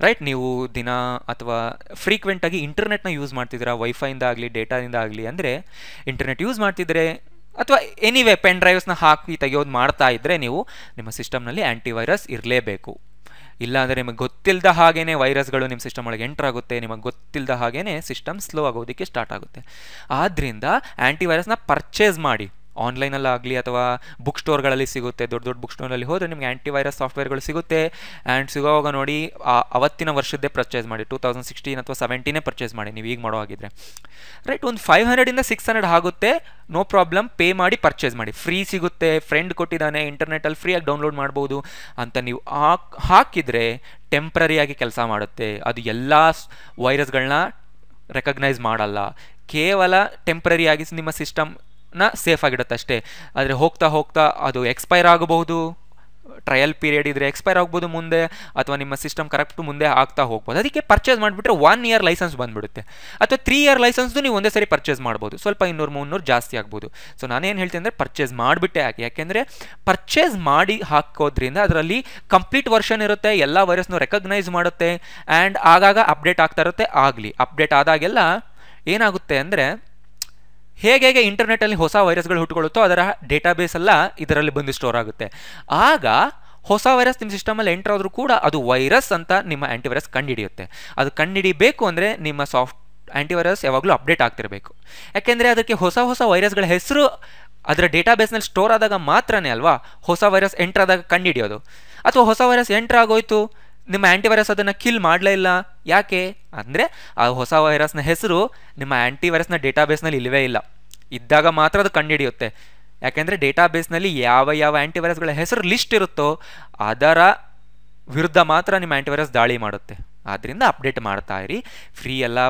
ರೈಟ್ ನೀವು ದಿನ ಅಥವಾ ಫ್ರೀಕ್ವೆಂಟಾಗಿ ಇಂಟರ್ನೆಟ್ನ ಯೂಸ್ ಮಾಡ್ತಿದ್ದೀರಾ ವೈಫೈಯಿಂದ ಆಗಲಿ ಡೇಟಾದಿಂದ ಆಗಲಿ ಅಂದರೆ ಇಂಟರ್ನೆಟ್ ಯೂಸ್ ಮಾಡ್ತಿದ್ರೆ ಅಥವಾ ಎನಿವೇ ಪೆನ್ ಡ್ರೈವ್ಸ್ನ ಹಾಕಿ ತೆಗೆಯೋದು ಮಾಡ್ತಾ ಇದ್ದರೆ ನೀವು ನಿಮ್ಮ ಸಿಸ್ಟಮ್ನಲ್ಲಿ ಆ್ಯಂಟಿವೈರಸ್ ಇರಲೇಬೇಕು ಇಲ್ಲ ನಿಮಗೆ ಗೊತ್ತಿಲ್ಲದ ಹಾಗೇ ವೈರಸ್ಗಳು ನಿಮ್ಮ ಸಿಸ್ಟಮ್ ಒಳಗೆ ಎಂಟರ್ ಆಗುತ್ತೆ ನಿಮಗೆ ಗೊತ್ತಿಲ್ಲದ ಹಾಗೇ ಸಿಸ್ಟಮ್ ಸ್ಲೋ ಆಗೋದಕ್ಕೆ ಸ್ಟಾರ್ಟ್ ಆಗುತ್ತೆ ಆದ್ದರಿಂದ ಆ್ಯಂಟಿವೈರಸ್ನ ಪರ್ಚೇಸ್ ಮಾಡಿ ಆಗಲಿ ಅಥವಾ ಬುಕ್ ಸ್ಟೋರ್ಗಳಲ್ಲಿ ಸಿಗುತ್ತೆ ದೊಡ್ಡ ದೊಡ್ಡ ಬುಕ್ ಸ್ಟೋರಲ್ಲಿ ಹೋದರೆ ನಿಮಗೆ ಆ್ಯಂಟಿವೈರಸ್ ಸಾಫ್ಟ್ವೇರ್ಗಳು ಸಿಗುತ್ತೆ ಆ್ಯಂಡ್ ಸಿಗೋವಾಗ ನೋಡಿ ಅವತ್ತಿನ ವರ್ಷದ್ದೇ ಪರ್ಚೇಸ್ ಮಾಡಿ ಟೂ ತೌಸಂಡ್ ಸಿಕ್ಸ್ಟೀನ್ ಅಥವಾ ಸೆವೆಂಟೀನೇ ಪರ್ಚೇಸ್ ಮಾಡಿ ನೀವು ಈಗ ಮಾಡೋ ಹಾಗಿದ್ರೆ ರೈಟ್ ಒಂದು ಫೈವ್ ಹಂಡ್ರೆಡಿಂದ ಸಿಕ್ಸ್ ಹಂಡ್ರೆಡ್ ಆಗುತ್ತೆ ನೋ ಪ್ರಾಬ್ಲಮ್ ಪೇ ಮಾಡಿ ಪರ್ಚೇಸ್ ಮಾಡಿ ಫ್ರೀ ಸಿಗುತ್ತೆ ಫ್ರೆಂಡ್ ಕೊಟ್ಟಿದ್ದಾನೆ ಇಂಟರ್ನೆಟಲ್ಲಿ ಫ್ರೀಯಾಗಿ ಡೌನ್ಲೋಡ್ ಮಾಡ್ಬೋದು ಅಂತ ನೀವು ಹಾಕ್ ಹಾಕಿದರೆ ಟೆಂಪ್ರರಿಯಾಗಿ ಕೆಲಸ ಮಾಡುತ್ತೆ ಅದು ಎಲ್ಲ ವೈರಸ್ಗಳನ್ನ ರೆಕಗ್ನೈಸ್ ಮಾಡಲ್ಲ ಕೇವಲ ಟೆಂಪ್ರರಿಯಾಗಿ ನಿಮ್ಮ ಸಿಸ್ಟಮ್ ನ ಸೇಫ್ ಆಗಿಡುತ್ತೆ ಅಷ್ಟೇ ಆದರೆ ಹೋಗ್ತಾ ಹೋಗ್ತಾ ಅದು ಎಕ್ಸ್ಪೈರ್ ಆಗಬಹುದು ಟ್ರಯಲ್ ಪೀರಿಯಡ್ ಇದ್ರೆ ಎಕ್ಸ್ಪೈರ್ ಆಗ್ಬೋದು ಮುಂದೆ ಅಥವಾ ನಿಮ್ಮ ಸಿಸ್ಟಮ್ ಕರೆಕ್ಟ್ ಮುಂದೆ ಆಗ್ತಾ ಹೋಗ್ಬೋದು ಅದಕ್ಕೆ ಪರ್ಚೇಸ್ ಮಾಡಿಬಿಟ್ರೆ ಒನ್ ಇಯರ್ ಲೈಸೆನ್ಸ್ ಬಂದ್ಬಿಡುತ್ತೆ ಅಥವಾ ತ್ರೀ ಇಯರ್ ಲೈಸೆನ್ಸ್ದು ನೀವು ಒಂದೇ ಸರಿ ಪರ್ಚೇಸ್ ಮಾಡ್ಬೋದು ಸ್ವಲ್ಪ ಇನ್ನೂರು ಮುನ್ನೂರು ಜಾಸ್ತಿ ಆಗ್ಬೋದು ಸೊ ನಾನೇನು ಹೇಳ್ತೀನಿ ಅಂದರೆ ಪರ್ಚೇಸ್ ಮಾಡಿಬಿಟ್ಟೆ ಹಾಕಿ ಯಾಕೆಂದರೆ ಪರ್ಚೇಸ್ ಮಾಡಿ ಹಾಕೋದ್ರಿಂದ ಅದರಲ್ಲಿ ಕಂಪ್ಲೀಟ್ ವರ್ಷನ್ ಇರುತ್ತೆ ಎಲ್ಲ ವೈರಸ್ನೂ ರೆಕಗ್ನೈಸ್ ಮಾಡುತ್ತೆ ಆ್ಯಂಡ್ ಆಗಾಗ ಅಪ್ಡೇಟ್ ಆಗ್ತಾ ಇರುತ್ತೆ ಆಗಲಿ ಅಪ್ಡೇಟ್ ಆದಾಗೆಲ್ಲ ಏನಾಗುತ್ತೆ ಅಂದರೆ ಹೇಗೆ ಹೇಗೆ ಇಂಟರ್ನೆಟ್ಟಲ್ಲಿ ಹೊಸ ವೈರಸ್ಗಳು ಹುಟ್ಟುಕೊಳ್ಳುತ್ತೋ ಅದರ ಡೇಟಾಬೇಸ್ ಎಲ್ಲ ಇದರಲ್ಲಿ ಬಂದು ಸ್ಟೋರ್ ಆಗುತ್ತೆ ಆಗ ಹೊಸ ವೈರಸ್ ನಿಮ್ಮ ಸಿಸ್ಟಮಲ್ಲಿ ಎಂಟರ್ ಆದರೂ ಕೂಡ ಅದು ವೈರಸ್ ಅಂತ ನಿಮ್ಮ ಆ್ಯಂಟಿವೈರಸ್ ಕಂಡುಹಿಡಿಯುತ್ತೆ ಅದು ಕಂಡುಹಿಡಿಬೇಕು ಅಂದರೆ ನಿಮ್ಮ ಸಾಫ್ಟ್ ಆ್ಯಂಟಿವೈರಸ್ ಯಾವಾಗಲೂ ಅಪ್ಡೇಟ್ ಆಗ್ತಿರಬೇಕು ಯಾಕೆಂದರೆ ಅದಕ್ಕೆ ಹೊಸ ಹೊಸ ವೈರಸ್ಗಳ ಹೆಸರು ಅದರ ಡೇಟಾಬೇಸ್ನಲ್ಲಿ ಸ್ಟೋರ್ ಆದಾಗ ಮಾತ್ರನೇ ಅಲ್ವಾ ಹೊಸ ವೈರಸ್ ಎಂಟ್ರಾದಾಗ ಆದಾಗ ಕಂಡುಹಿಡಿಯೋದು ಅಥವಾ ಹೊಸ ವೈರಸ್ ಎಂಟ್ರ್ ಆಗೋಯ್ತು ನಿಮ್ಮ ಆ್ಯಂಟಿವೈರಸ್ ಅದನ್ನು ಕಿಲ್ ಮಾಡಲೇ ಇಲ್ಲ ಯಾಕೆ ಅಂದರೆ ಆ ಹೊಸ ವೈರಸ್ನ ಹೆಸರು ನಿಮ್ಮ ಆ್ಯಂಟಿವೈರಸ್ನ ಡೇಟಾಬೇಸ್ನಲ್ಲಿ ಇಲ್ಲವೇ ಇಲ್ಲ ಇದ್ದಾಗ ಮಾತ್ರ ಅದು ಕಂಡುಹಿಡಿಯುತ್ತೆ ಯಾಕೆಂದರೆ ಡೇಟಾಬೇಸ್ನಲ್ಲಿ ಯಾವ ಯಾವ ಆ್ಯಂಟಿವೈರಸ್ಗಳ ಹೆಸರು ಲಿಸ್ಟ್ ಇರುತ್ತೋ ಅದರ ವಿರುದ್ಧ ಮಾತ್ರ ನಿಮ್ಮ ಆ್ಯಂಟಿವೈರಸ್ ದಾಳಿ ಮಾಡುತ್ತೆ ಆದ್ದರಿಂದ ಅಪ್ಡೇಟ್ ಮಾಡ್ತಾ ಇರಿ ಫ್ರೀ ಎಲ್ಲ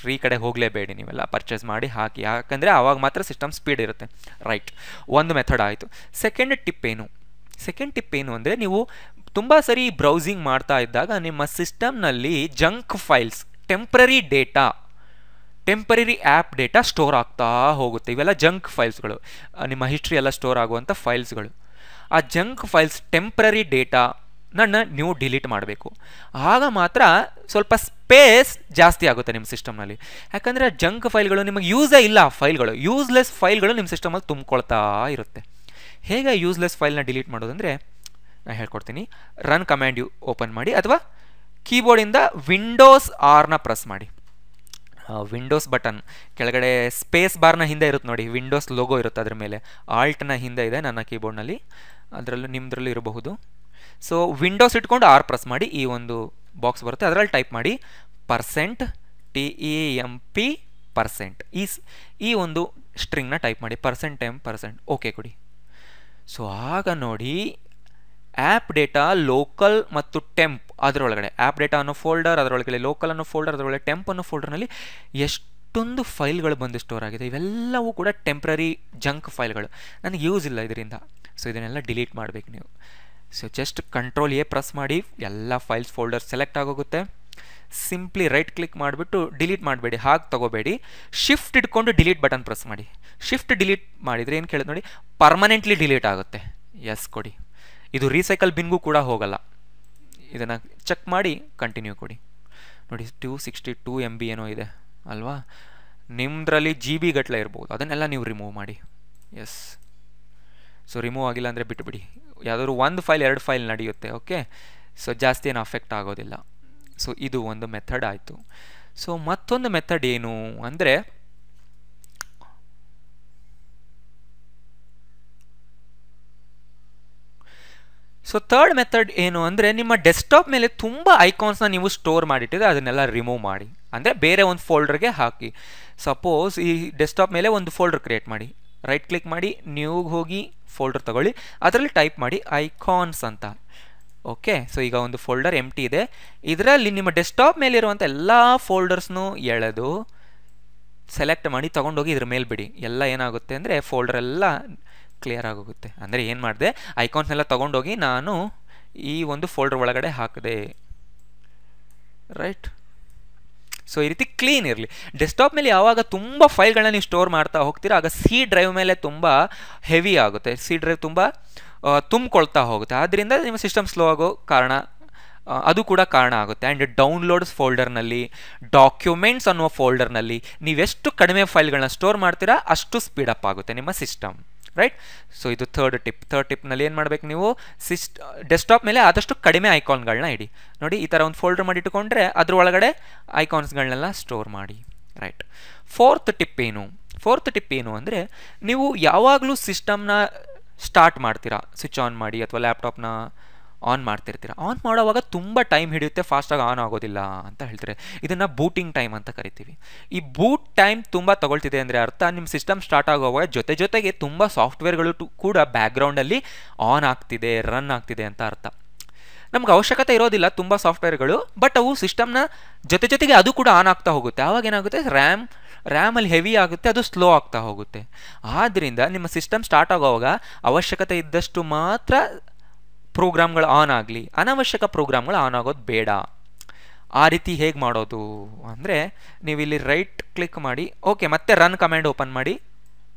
ಫ್ರೀ ಕಡೆ ಹೋಗಲೇಬೇಡಿ ನೀವೆಲ್ಲ ಪರ್ಚೇಸ್ ಮಾಡಿ ಹಾಕಿ ಯಾಕಂದರೆ ಆವಾಗ ಮಾತ್ರ ಸಿಸ್ಟಮ್ ಸ್ಪೀಡ್ ಇರುತ್ತೆ ರೈಟ್ ಒಂದು ಮೆಥಡ್ ಆಯಿತು ಸೆಕೆಂಡ್ ಟಿಪ್ ಏನು ಸೆಕೆಂಡ್ ಟಿಪ್ ಏನು ಅಂದರೆ ನೀವು ತುಂಬ ಸರಿ ಬ್ರೌಸಿಂಗ್ ಮಾಡ್ತಾ ಇದ್ದಾಗ ನಿಮ್ಮ ಸಿಸ್ಟಮ್ನಲ್ಲಿ junk files temporary data temporary app data store ಆಗ್ತಾ ಹೋಗುತ್ತೆ ಇವೆಲ್ಲ ಜಂಕ್ ಫೈಲ್ಸ್ಗಳು ನಿಮ್ಮ ಹಿಸ್ಟ್ರಿ ಎಲ್ಲ ಸ್ಟೋರ್ ಆಗುವಂಥ ಫೈಲ್ಸ್ಗಳು ಆ ಜಂಕ್ ಫೈಲ್ಸ್ ಟೆಂಪ್ರರಿ ನನ್ನ ನೀವು ಡಿಲೀಟ್ ಮಾಡಬೇಕು ಆಗ ಮಾತ್ರ ಸ್ವಲ್ಪ ಸ್ಪೇಸ್ ಜಾಸ್ತಿ ಆಗುತ್ತೆ ನಿಮ್ಮ ಸಿಸ್ಟಮ್ನಲ್ಲಿ ಯಾಕಂದರೆ ಜಂಕ್ ಫೈಲ್ಗಳು ನಿಮಗೆ ಯೂಸೇ ಇಲ್ಲ ಫೈಲ್ಗಳು ಯೂಸ್ಲೆಸ್ ಫೈಲ್ಗಳು ನಿಮ್ಮ ಸಿಸ್ಟಮಲ್ಲಿ ತುಂಬಿಕೊಳ್ತಾ ಇರುತ್ತೆ ಹೇಗೆ ಯೂಸ್ಲೆಸ್ ಫೈಲ್ನ ಡಿಲೀಟ್ ಮಾಡೋದಂದರೆ ನಾನು ಹೇಳ್ಕೊಡ್ತೀನಿ ರನ್ ಕಮ್ಯಾಂಡ್ ಯು ಓಪನ್ ಮಾಡಿ ಅಥವಾ ಕೀಬೋರ್ಡಿಂದ ವಿಂಡೋಸ್ ಆರ್ನ ಪ್ರೆಸ್ ಮಾಡಿ ವಿಂಡೋಸ್ ಬಟನ್ ಕೆಳಗಡೆ ಸ್ಪೇಸ್ ಬಾರ್ನ ಹಿಂದೆ ಇರುತ್ತೆ ನೋಡಿ ವಿಂಡೋಸ್ ಲೋಗೋ ಇರುತ್ತೆ ಅದ್ರ ಮೇಲೆ ಆಲ್ಟ್ನ ಹಿಂದೆ ಇದೆ ನನ್ನ ಕೀಬೋರ್ಡ್ನಲ್ಲಿ ಅದರಲ್ಲೂ ನಿಮ್ಮದ್ರಲ್ಲೂ ಇರಬಹುದು ಸೊ ವಿಂಡೋಸ್ ಇಟ್ಕೊಂಡು ಆರ್ ಪ್ರೆಸ್ ಮಾಡಿ ಈ ಒಂದು ಬಾಕ್ಸ್ ಬರುತ್ತೆ ಅದರಲ್ಲಿ ಟೈಪ್ ಮಾಡಿ percent T E M P percent ಈ ಈ ಒಂದು ಸ್ಟ್ರಿಂಗ್ನ ಟೈಪ್ ಮಾಡಿ ಪರ್ಸೆಂಟ್ ಎಮ್ ಪರ್ಸೆಂಟ್ ಓಕೆ ಕೊಡಿ ಸೊ ಆಗ ನೋಡಿ ಆ್ಯಪ್ ಡೇಟಾ ಲೋಕಲ್ ಮತ್ತು ಟೆಂಪ್ ಅದರೊಳಗಡೆ ಆ್ಯಪ್ ಡೇಟಾ ಅನ್ನೋ ಫೋಲ್ಡರ್ ಅದರೊಳಗಡೆ ಲೋಕಲ್ ಅನ್ನೋ ಫೋಲ್ಡರ್ ಅದರೊಳಗೆ ಟೆಂಪ್ ಅನ್ನೋ ಫೋಲ್ಡರ್ನಲ್ಲಿ ಎಷ್ಟೊಂದು ಫೈಲ್ಗಳು ಬಂದು ಸ್ಟೋರ್ ಆಗಿದೆ ಇವೆಲ್ಲವೂ ಕೂಡ ಟೆಂಪ್ರರಿ ಜಂಕ್ ಫೈಲ್ಗಳು ನನಗೆ ಯೂಸ್ ಇಲ್ಲ ಇದರಿಂದ ಸೊ ಇದನ್ನೆಲ್ಲ ಡಿಲೀಟ್ ಮಾಡಬೇಕು ನೀವು so just control A press ಮಾಡಿ ಎಲ್ಲ ಫೈಲ್ಸ್ ಫೋಲ್ಡರ್ ಸೆಲೆಕ್ಟ್ ಆಗೋಗುತ್ತೆ ಸಿಂಪ್ಲಿ ರೈಟ್ ಕ್ಲಿಕ್ ಮಾಡಿಬಿಟ್ಟು ಡಿಲೀಟ್ ಮಾಡಬೇಡಿ ಹಾಗೆ ತಗೋಬೇಡಿ ಶಿಫ್ಟ್ ಇಟ್ಕೊಂಡು ಡಿಲೀಟ್ ಬಟನ್ ಪ್ರೆಸ್ ಮಾಡಿ ಶಿಫ್ಟ್ ಡಿಲೀಟ್ ಮಾಡಿದರೆ ಏನು ಕೇಳೋದು ನೋಡಿ ಪರ್ಮನೆಂಟ್ಲಿ ಡಿಲೀಟ್ ಆಗುತ್ತೆ ಎಸ್ ಕೊಡಿ ಇದು ರೀಸೈಕಲ್ ಬಿನ್ಗೂ ಕೂಡ ಹೋಗಲ್ಲ ಇದನ್ನು ಚೆಕ್ ಮಾಡಿ ಕಂಟಿನ್ಯೂ ಕೊಡಿ ನೋಡಿ two sixty two M B ಏನೋ ಇದೆ ಅಲ್ವಾ ನಿಮ್ಮದ್ರಲ್ಲಿ ಜಿ ಬಿ ಗಟ್ಟಲೆ ಇರ್ಬೋದು ಅದನ್ನೆಲ್ಲ ನೀವು ರಿಮೂವ್ ಮಾಡಿ ಎಸ್ ಸೊ ರಿಮೂವ್ ಆಗಿಲ್ಲ ಅಂದರೆ ಬಿಟ್ಟುಬಿಡಿ ಯಾವುದಾದ್ರು ಒಂದು ಫೈಲ್ ಎರಡು ಫೈಲ್ ನಡೆಯುತ್ತೆ ಓಕೆ ಸೊ ಜಾಸ್ತಿ ಏನು ಅಫೆಕ್ಟ್ ಆಗೋದಿಲ್ಲ ಸೊ ಇದು ಒಂದು ಮೆಥಡ್ ಆಯಿತು ಸೊ ಮತ್ತೊಂದು ಮೆಥಡ್ ಏನು ಅಂದರೆ ಸೊ ಥರ್ಡ್ ಮೆಥಡ್ ಏನು ಅಂದರೆ ನಿಮ್ಮ ಡೆಸ್ಕ್ಟಾಪ್ ಮೇಲೆ ತುಂಬ ಐಕಾನ್ಸ್ನ ನೀವು ಸ್ಟೋರ್ ಮಾಡಿಟ್ಟಿದ್ರೆ ಅದನ್ನೆಲ್ಲ ರಿಮೂವ್ ಮಾಡಿ ಅಂದರೆ ಬೇರೆ ಒಂದು ಫೋಲ್ಡರ್ಗೆ ಹಾಕಿ ಸಪೋಸ್ ಈ ಡೆಸ್ಕ್ಟಾಪ್ ಮೇಲೆ ಒಂದು ಫೋಲ್ಡರ್ ಕ್ರಿಯೇಟ್ ಮಾಡಿ ರೈಟ್ ಕ್ಲಿಕ್ ಮಾಡಿ ನ್ಯೂಗೆ ಹೋಗಿ ಫೋಲ್ಡರ್ ತಗೊಳ್ಳಿ ಅದರಲ್ಲಿ ಟೈಪ್ ಮಾಡಿ ಐಕಾನ್ಸ್ ಅಂತ ಓಕೆ ಸೊ ಈಗ ಒಂದು ಫೋಲ್ಡರ್ ಎಮ್ ಟಿ ಇದೆ ಇದರಲ್ಲಿ ನಿಮ್ಮ ಡೆಸ್ಕ್ಟಾಪ್ ಮೇಲಿರುವಂಥ ಎಲ್ಲ ಫೋಲ್ಡರ್ಸ್ನು ಎಳೆದು ಸೆಲೆಕ್ಟ್ ಮಾಡಿ ತೊಗೊಂಡೋಗಿ ಇದ್ರ ಮೇಲೆ ಬಿಡಿ ಎಲ್ಲ ಏನಾಗುತ್ತೆ ಅಂದರೆ ಫೋಲ್ಡರ್ ಎಲ್ಲ ಕ್ಲಿಯರ್ ಆಗೋಗುತ್ತೆ ಅಂದರೆ ಏನು ಮಾಡಿದೆ ಐಕಾನ್ಸ್ನೆಲ್ಲ ತೊಗೊಂಡೋಗಿ ನಾನು ಈ ಒಂದು ಫೋಲ್ಡರ್ ಒಳಗಡೆ ಹಾಕಿದೆ ರೈಟ್ ಸೊ ಈ ರೀತಿ ಕ್ಲೀನ್ ಇರಲಿ ಡೆಸ್ಕ್ಟಾಪ್ ಮೇಲೆ ಯಾವಾಗ ತುಂಬ ಫೈಲ್ಗಳನ್ನ ನೀವು ಸ್ಟೋರ್ ಮಾಡ್ತಾ ಹೋಗ್ತೀರಾ ಆಗ ಸಿ ಡ್ರೈವ್ ಮೇಲೆ ತುಂಬ ಹೆವಿ ಆಗುತ್ತೆ ಸಿ ಡ್ರೈವ್ ತುಂಬ ತುಂಬಿಕೊಳ್ತಾ ಹೋಗುತ್ತೆ ಆದ್ದರಿಂದ ನಿಮ್ಮ ಸಿಸ್ಟಮ್ ಸ್ಲೋ ಆಗೋ ಕಾರಣ ಅದು ಕೂಡ ಕಾರಣ ಆಗುತ್ತೆ ಆ್ಯಂಡ್ ಡೌನ್ಲೋಡ್ಸ್ ಫೋಲ್ಡರ್ನಲ್ಲಿ ಡಾಕ್ಯುಮೆಂಟ್ಸ್ ಅನ್ನುವ ಫೋಲ್ಡರ್ನಲ್ಲಿ ನೀವೆಷ್ಟು ಕಡಿಮೆ ಫೈಲ್ಗಳನ್ನ ಸ್ಟೋರ್ ಮಾಡ್ತೀರಾ ಅಷ್ಟು ಸ್ಪೀಡಪ್ ಆಗುತ್ತೆ ನಿಮ್ಮ ಸಿಸ್ಟಮ್ ರೈಟ್ ಸೊ ಇದು ಥರ್ಡ್ ಟಿಪ್ ಥರ್ಡ್ ಟಿಪ್ನಲ್ಲಿ ಏನು ಮಾಡಬೇಕು ನೀವು ಸಿಸ್ಟ್ ಡೆಸ್ಕ್ಟಾಪ್ ಮೇಲೆ ಆದಷ್ಟು ಕಡಿಮೆ ಐಕಾನ್ಗಳನ್ನ ಇಡಿ ನೋಡಿ ಈ ಥರ ಒಂದು ಫೋಲ್ಡರ್ ಮಾಡಿ ಇಟ್ಕೊಂಡ್ರೆ ಅದ್ರ ಒಳಗಡೆ ಐಕಾನ್ಸ್ಗಳನ್ನೆಲ್ಲ ಸ್ಟೋರ್ ಮಾಡಿ ರೈಟ್ ಫೋರ್ತ್ ಟಿಪ್ ಏನು ಫೋರ್ತ್ ಟಿಪ್ ಏನು ಅಂದರೆ ನೀವು ಯಾವಾಗಲೂ ಸಿಸ್ಟಮ್ನ ಸ್ಟಾರ್ಟ್ ಮಾಡ್ತೀರಾ ಸ್ವಿಚ್ ಆನ್ ಮಾಡಿ ಅಥವಾ ಲ್ಯಾಪ್ಟಾಪ್ನ ಆನ್ ಮಾಡ್ತಿರ್ತೀರಾ ಆನ್ ಮಾಡೋವಾಗ ತುಂಬ ಟೈಮ್ ಹಿಡಿಯುತ್ತೆ ಫಾಸ್ಟಾಗಿ ಆನ್ ಆಗೋದಿಲ್ಲ ಅಂತ ಹೇಳ್ತಾರೆ ಇದನ್ನು ಬೂಟಿಂಗ್ ಟೈಮ್ ಅಂತ ಕರಿತೀವಿ ಈ ಬೂಟ್ ಟೈಮ್ ತುಂಬ ತಗೊಳ್ತಿದೆ ಅಂದರೆ ಅರ್ಥ ನಿಮ್ಮ ಸಿಸ್ಟಮ್ ಸ್ಟಾರ್ಟ್ ಆಗೋವಾಗ ಜೊತೆ ಜೊತೆಗೆ ತುಂಬ ಸಾಫ್ಟ್ವೇರ್ಗಳು ಕೂಡ ಬ್ಯಾಕ್ಗ್ರೌಂಡಲ್ಲಿ ಆನ್ ಆಗ್ತಿದೆ ರನ್ ಆಗ್ತಿದೆ ಅಂತ ಅರ್ಥ ನಮ್ಗೆ ಅವಶ್ಯಕತೆ ಇರೋದಿಲ್ಲ ತುಂಬ ಸಾಫ್ಟ್ವೇರ್ಗಳು ಬಟ್ ಅವು ಸಿಸ್ಟಮ್ನ ಜೊತೆ ಜೊತೆಗೆ ಅದು ಕೂಡ ಆನ್ ಆಗ್ತಾ ಹೋಗುತ್ತೆ ಆವಾಗ ಏನಾಗುತ್ತೆ ರ್ಯಾಮ್ ರ್ಯಾಮಲ್ಲಿ ಹೆವಿ ಆಗುತ್ತೆ ಅದು ಸ್ಲೋ ಆಗ್ತಾ ಹೋಗುತ್ತೆ ಆದ್ದರಿಂದ ನಿಮ್ಮ ಸಿಸ್ಟಮ್ ಸ್ಟಾರ್ಟ್ ಆಗೋವಾಗ ಅವಶ್ಯಕತೆ ಇದ್ದಷ್ಟು ಮಾತ್ರ ಪ್ರೋಗ್ರಾಮ್ಗಳು ಆನ್ ಆಗಲಿ ಅನವಶ್ಯಕ ಪ್ರೋಗ್ರಾಮ್ಗಳು ಆನ್ ಆಗೋದು ಬೇಡ ಆ ರೀತಿ ಹೇಗೆ ಮಾಡೋದು ಅಂದರೆ ನೀವು ಇಲ್ಲಿ ರೈಟ್ ಕ್ಲಿಕ್ ಮಾಡಿ ಓಕೆ ಮತ್ತೆ ರನ್ ಕಮ್ಯಾಂಡ್ ಓಪನ್ ಮಾಡಿ